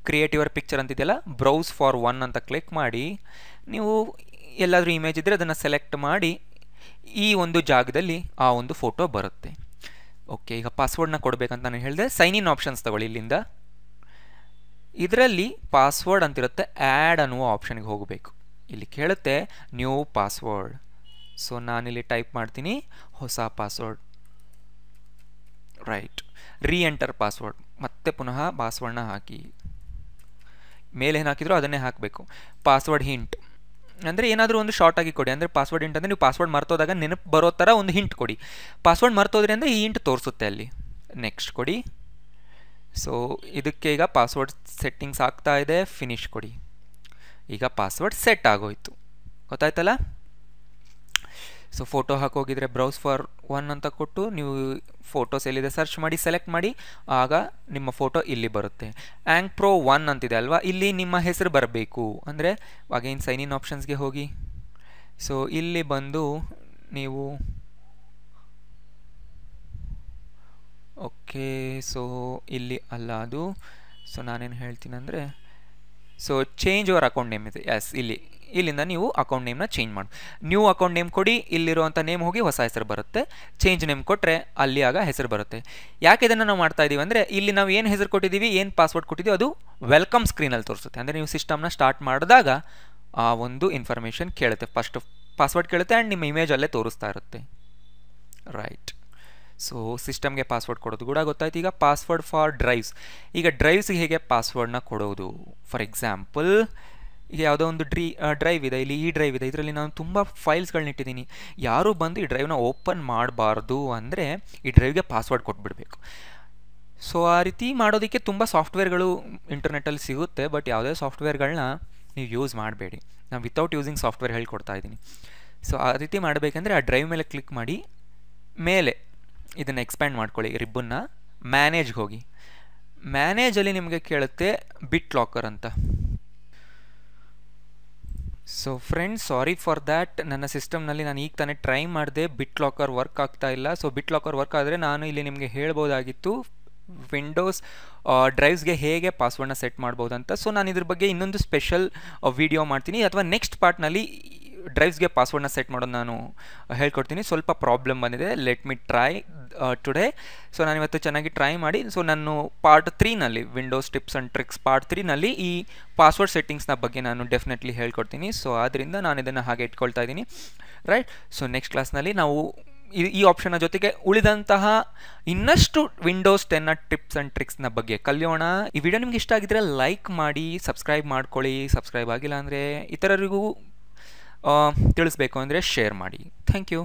ಕ್ರಿಯೇಟಿವರ್ ಪಿಕ್ಚರ್ ಅಂತಿದೆಯಲ್ಲ ಬ್ರೌಸ್ ಫಾರ್ ಒನ್ ಅಂತ ಕ್ಲಿಕ್ ಮಾಡಿ ನೀವು ಎಲ್ಲಾದರೂ ಇಮೇಜ್ ಇದ್ದರೆ ಅದನ್ನು ಸೆಲೆಕ್ಟ್ ಮಾಡಿ ಈ ಒಂದು ಜಾಗದಲ್ಲಿ ಆ ಒಂದು ಫೋಟೋ ಬರುತ್ತೆ ಓಕೆ ಈಗ ಪಾಸ್ವರ್ಡ್ನ ಕೊಡಬೇಕಂತ ನಾನು ಹೇಳಿದೆ ಸೈನ್ ಇನ್ ಆಪ್ಷನ್ಸ್ ತಗೊಳ್ಳಿ ಇಲ್ಲಿಂದ ಇದರಲ್ಲಿ ಪಾಸ್ವರ್ಡ್ ಅಂತಿರುತ್ತೆ ಆ್ಯಡ್ ಅನ್ನುವ ಆಪ್ಷನ್ಗೆ ಹೋಗಬೇಕು ಇಲ್ಲಿ ಕೇಳುತ್ತೆ ನ್ಯೂ ಪಾಸ್ವರ್ಡ್ ಸೊ ನಾನಿಲ್ಲಿ ಟೈಪ್ ಮಾಡ್ತೀನಿ ಹೊಸ password right reenter password ಮತ್ತೆ ಪುನಃ ಪಾಸ್ವರ್ಡ್ನ ಹಾಕಿ ಮೇಲೆ ಏನು ಹಾಕಿದ್ರು ಅದನ್ನೇ ಹಾಕಬೇಕು ಪಾಸ್ವರ್ಡ್ ಹಿಂಟ್ ಅಂದರೆ ಏನಾದರೂ ಒಂದು ಶಾರ್ಟ್ ಆಗಿ ಕೊಡಿ ಅಂದರೆ ಪಾಸ್ವರ್ಡ್ ಹಿಂಟ್ ಅಂದರೆ ನೀವು ಪಾಸ್ವರ್ಡ್ ಮರ್ತೋದಾಗ ನೆನಪು ಬರೋ ಥರ ಒಂದು ಹಿಂಟ್ ಕೊಡಿ ಪಾಸ್ವರ್ಡ್ ಮರ್ತೋದ್ರಿಂದ ಈ ಹಿಂಟ್ ತೋರಿಸುತ್ತೆ ಅಲ್ಲಿ ನೆಕ್ಸ್ಟ್ ಕೊಡಿ ಸೊ ಇದಕ್ಕೆ ಈಗ ಪಾಸ್ವರ್ಡ್ ಸೆಟ್ಟಿಂಗ್ಸ್ ಆಗ್ತಾ ಇದೆ ಫಿನಿಶ್ ಕೊಡಿ ಈಗ ಪಾಸ್ವರ್ಡ್ ಸೆಟ್ ಆಗೋಯಿತು ಗೊತ್ತಾಯ್ತಲ್ಲ ಸೊ ಫೋಟೋ ಹಾಕೋಗಿದ್ರೆ ಬ್ರೌಸ್ ಫಾರ್ ಒನ್ ಅಂತ ಕೊಟ್ಟು ನೀವು ಫೋಟೋಸ್ ಎಲ್ಲಿದೆ ಸರ್ಚ್ ಮಾಡಿ ಸೆಲೆಕ್ಟ್ ಮಾಡಿ ಆಗ ನಿಮ್ಮ ಫೋಟೋ ಇಲ್ಲಿ ಬರುತ್ತೆ ಆ್ಯಂಕ್ ಪ್ರೋ ಒನ್ ಅಂತಿದೆ ಅಲ್ವಾ ಇಲ್ಲಿ ನಿಮ್ಮ ಹೆಸರು ಬರಬೇಕು ಅಂದರೆ ಅಗೇನ್ ಸೈನ್ ಇನ್ ಆಪ್ಷನ್ಸ್ಗೆ ಹೋಗಿ ಸೊ ಇಲ್ಲಿ ಬಂದು ನೀವು ಓಕೆ ಸೊ ಇಲ್ಲಿ ಅಲ್ಲ ಅದು ಸೊ ನಾನೇನು ಹೇಳ್ತೀನಂದರೆ so change your account name ಇದೆ ಎಸ್ ಇಲ್ಲಿ ಇಲ್ಲಿಂದ ನೀವು ಅಕೌಂಟ್ ನೇಮ್ನ ಚೇಂಜ್ ಮಾಡಿ ನ್ಯೂ ಅಕೌಂಟ್ ನೇಮ್ ಕೊಡಿ ಇಲ್ಲಿರುವಂಥ ನೇಮ್ ಹೋಗಿ ಹೊಸ ಹೆಸರು ಬರುತ್ತೆ ಚೇಂಜ್ ನೇಮ್ ಕೊಟ್ಟರೆ ಅಲ್ಲಿ ಆಗ ಹೆಸರು ಬರುತ್ತೆ ಯಾಕೆ ಇದನ್ನು ನಾವು ಮಾಡ್ತಾ ಇದ್ದೀವಿ ಅಂದರೆ ಇಲ್ಲಿ ನಾವು ಏನು ಹೆಸರು ಕೊಟ್ಟಿದ್ದೀವಿ ಏನು ಪಾಸ್ವರ್ಡ್ ಕೊಟ್ಟಿದ್ದೀವಿ ಅದು ವೆಲ್ಕಮ್ ಸ್ಕ್ರೀನಲ್ಲಿ ತೋರಿಸುತ್ತೆ ಅಂದರೆ ನೀವು ಸಿಸ್ಟಮ್ನ ಸ್ಟಾರ್ಟ್ ಮಾಡಿದಾಗ ಆ ಒಂದು ಇನ್ಫಾರ್ಮೇಷನ್ ಕೇಳುತ್ತೆ ಫಸ್ಟ್ ಪಾಸ್ವರ್ಡ್ ಕೇಳುತ್ತೆ ಆ್ಯಂಡ್ ನಿಮ್ಮ ಇಮೇಜಲ್ಲೇ ತೋರಿಸ್ತಾ ಇರುತ್ತೆ ರೈಟ್ ಸೊ ಸಿಸ್ಟಮ್ಗೆ ಪಾಸ್ವರ್ಡ್ ಕೊಡೋದು ಕೂಡ ಗೊತ್ತಾಯ್ತು ಈಗ ಪಾಸ್ವರ್ಡ್ ಫಾರ್ ಡ್ರೈವ್ಸ್ ಈಗ ಡ್ರೈವ್ಸ್ಗೆ ಹೇಗೆ ಪಾಸ್ವರ್ಡ್ನ ಕೊಡೋದು ಫಾರ್ ಎಕ್ಸಾಂಪಲ್ ಈಗ ಯಾವುದೋ ಒಂದು ಡ್ರೀ ಡ್ರೈವ್ ಇದೆ ಇಲ್ಲಿ ಈ ಡ್ರೈವ್ ಇದೆ ಇದರಲ್ಲಿ ನಾನು ತುಂಬ ಫೈಲ್ಸ್ಗಳನ್ನ ಇಟ್ಟಿದ್ದೀನಿ ಯಾರೂ ಬಂದು ಈ ಡ್ರೈವ್ನ ಓಪನ್ ಮಾಡಬಾರ್ದು ಅಂದರೆ ಈ ಡ್ರೈವ್ಗೆ ಪಾಸ್ವರ್ಡ್ ಕೊಟ್ಬಿಡಬೇಕು ಸೊ ಆ ರೀತಿ ಮಾಡೋದಕ್ಕೆ ತುಂಬ ಸಾಫ್ಟ್ವೇರ್ಗಳು ಇಂಟರ್ನೆಟ್ಟಲ್ಲಿ ಸಿಗುತ್ತೆ ಬಟ್ ಯಾವುದೇ ಸಾಫ್ಟ್ವೇರ್ಗಳನ್ನ ನೀವು ಯೂಸ್ ಮಾಡಬೇಡಿ ನಾನು ವಿತೌಟ್ ಯೂಸಿಂಗ್ ಸಾಫ್ಟ್ವೇರ್ ಹೇಳ್ಕೊಡ್ತಾ ಇದ್ದೀನಿ ಸೊ ಆ ರೀತಿ ಮಾಡಬೇಕಂದ್ರೆ ಆ ಡ್ರೈವ್ ಮೇಲೆ ಕ್ಲಿಕ್ ಮಾಡಿ ಮೇಲೆ ಇದನ್ನು ಎಕ್ಸ್ಪ್ಯಾಂಡ್ ಮಾಡ್ಕೊಳ್ಳಿ ರಿಬ್ಬನ್ನ ಮ್ಯಾನೇಜ್ಗೆ ಹೋಗಿ ಮ್ಯಾನೇಜಲ್ಲಿ ನಿಮಗೆ ಕೇಳುತ್ತೆ ಬಿಟ್ ಲಾಕರ್ ಅಂತ so friends sorry for that ನನ್ನ ಸಿಸ್ಟಮ್ನಲ್ಲಿ ನಾನು ಈಗ ತಾನೇ ಟ್ರೈ ಮಾಡಿದೆ ಬಿಟ್ ಲಾಕರ್ ವರ್ಕ್ ಆಗ್ತಾ ಇಲ್ಲ ಸೊ ಬಿಟ್ ಲಾಕರ್ ವರ್ಕ್ ಆದರೆ ನಾನು ಇಲ್ಲಿ ನಿಮಗೆ ಹೇಳ್ಬೋದಾಗಿತ್ತು ವಿಂಡೋಸ್ ಡ್ರೈವ್ಸ್ಗೆ ಹೇಗೆ ಪಾಸ್ವರ್ಡ್ನ ಸೆಟ್ ಮಾಡ್ಬೋದು ಅಂತ ಸೊ ನಾನು ಇದ್ರ ಬಗ್ಗೆ ಇನ್ನೊಂದು ಸ್ಪೆಷಲ್ ವಿಡಿಯೋ ಮಾಡ್ತೀನಿ ಅಥವಾ ನೆಕ್ಸ್ಟ್ ಪಾರ್ಟ್ನಲ್ಲಿ ಡ್ರೈವ್ಸ್ಗೆ ಪಾಸ್ವರ್ಡ್ನ ಸೆಟ್ ಮಾಡೋದು ನಾನು ಹೇಳ್ಕೊಡ್ತೀನಿ ಸ್ವಲ್ಪ ಪ್ರಾಬ್ಲಮ್ ಬಂದಿದೆ let me try today so ನಾನಿವತ್ತು ಚೆನ್ನಾಗಿ ಟ್ರೈ ಮಾಡಿ ಸೊ ನಾನು ಪಾರ್ಟ್ ತ್ರೀನಲ್ಲಿ Windows tips and tricks part ತ್ರೀನಲ್ಲಿ ಈ ಪಾಸ್ವರ್ಡ್ ಸೆಟ್ಟಿಂಗ್ಸ್ನ ಬಗ್ಗೆ ನಾನು ಡೆಫಿನೆಟ್ಲಿ ಹೇಳ್ಕೊಡ್ತೀನಿ ಸೊ ಆದ್ದರಿಂದ ನಾನು ಇದನ್ನು ಹಾಗೆ ಇಟ್ಕೊಳ್ತಾ ಇದ್ದೀನಿ ರೈಟ್ ಸೊ ನೆಕ್ಸ್ಟ್ ಕ್ಲಾಸ್ನಲ್ಲಿ ನಾವು ಈ ಆಪ್ಷನ್ನ ಜೊತೆಗೆ ಉಳಿದಂತಹ ಇನ್ನಷ್ಟು ವಿಂಡೋಸ್ ಟೆನ್ನ ಟಿಪ್ಸ್ ಆ್ಯಂಡ್ ಟ್ರಿಕ್ಸ್ನ ಬಗ್ಗೆ ಕಲಿಯೋಣ ಈ ವಿಡಿಯೋ ನಿಮ್ಗೆ ಇಷ್ಟ ಆಗಿದ್ರೆ ಲೈಕ್ ಮಾಡಿ ಸಬ್ಸ್ಕ್ರೈಬ್ ಮಾಡ್ಕೊಳ್ಳಿ ಸಬ್ಸ್ಕ್ರೈಬ್ ಆಗಿಲ್ಲ ಅಂದರೆ ಇತರರಿಗೂ ತಿಳಿಸ್ಬೇಕು ಅಂದರೆ ಶೇರ್ ಮಾಡಿ ಥ್ಯಾಂಕ್ ಯು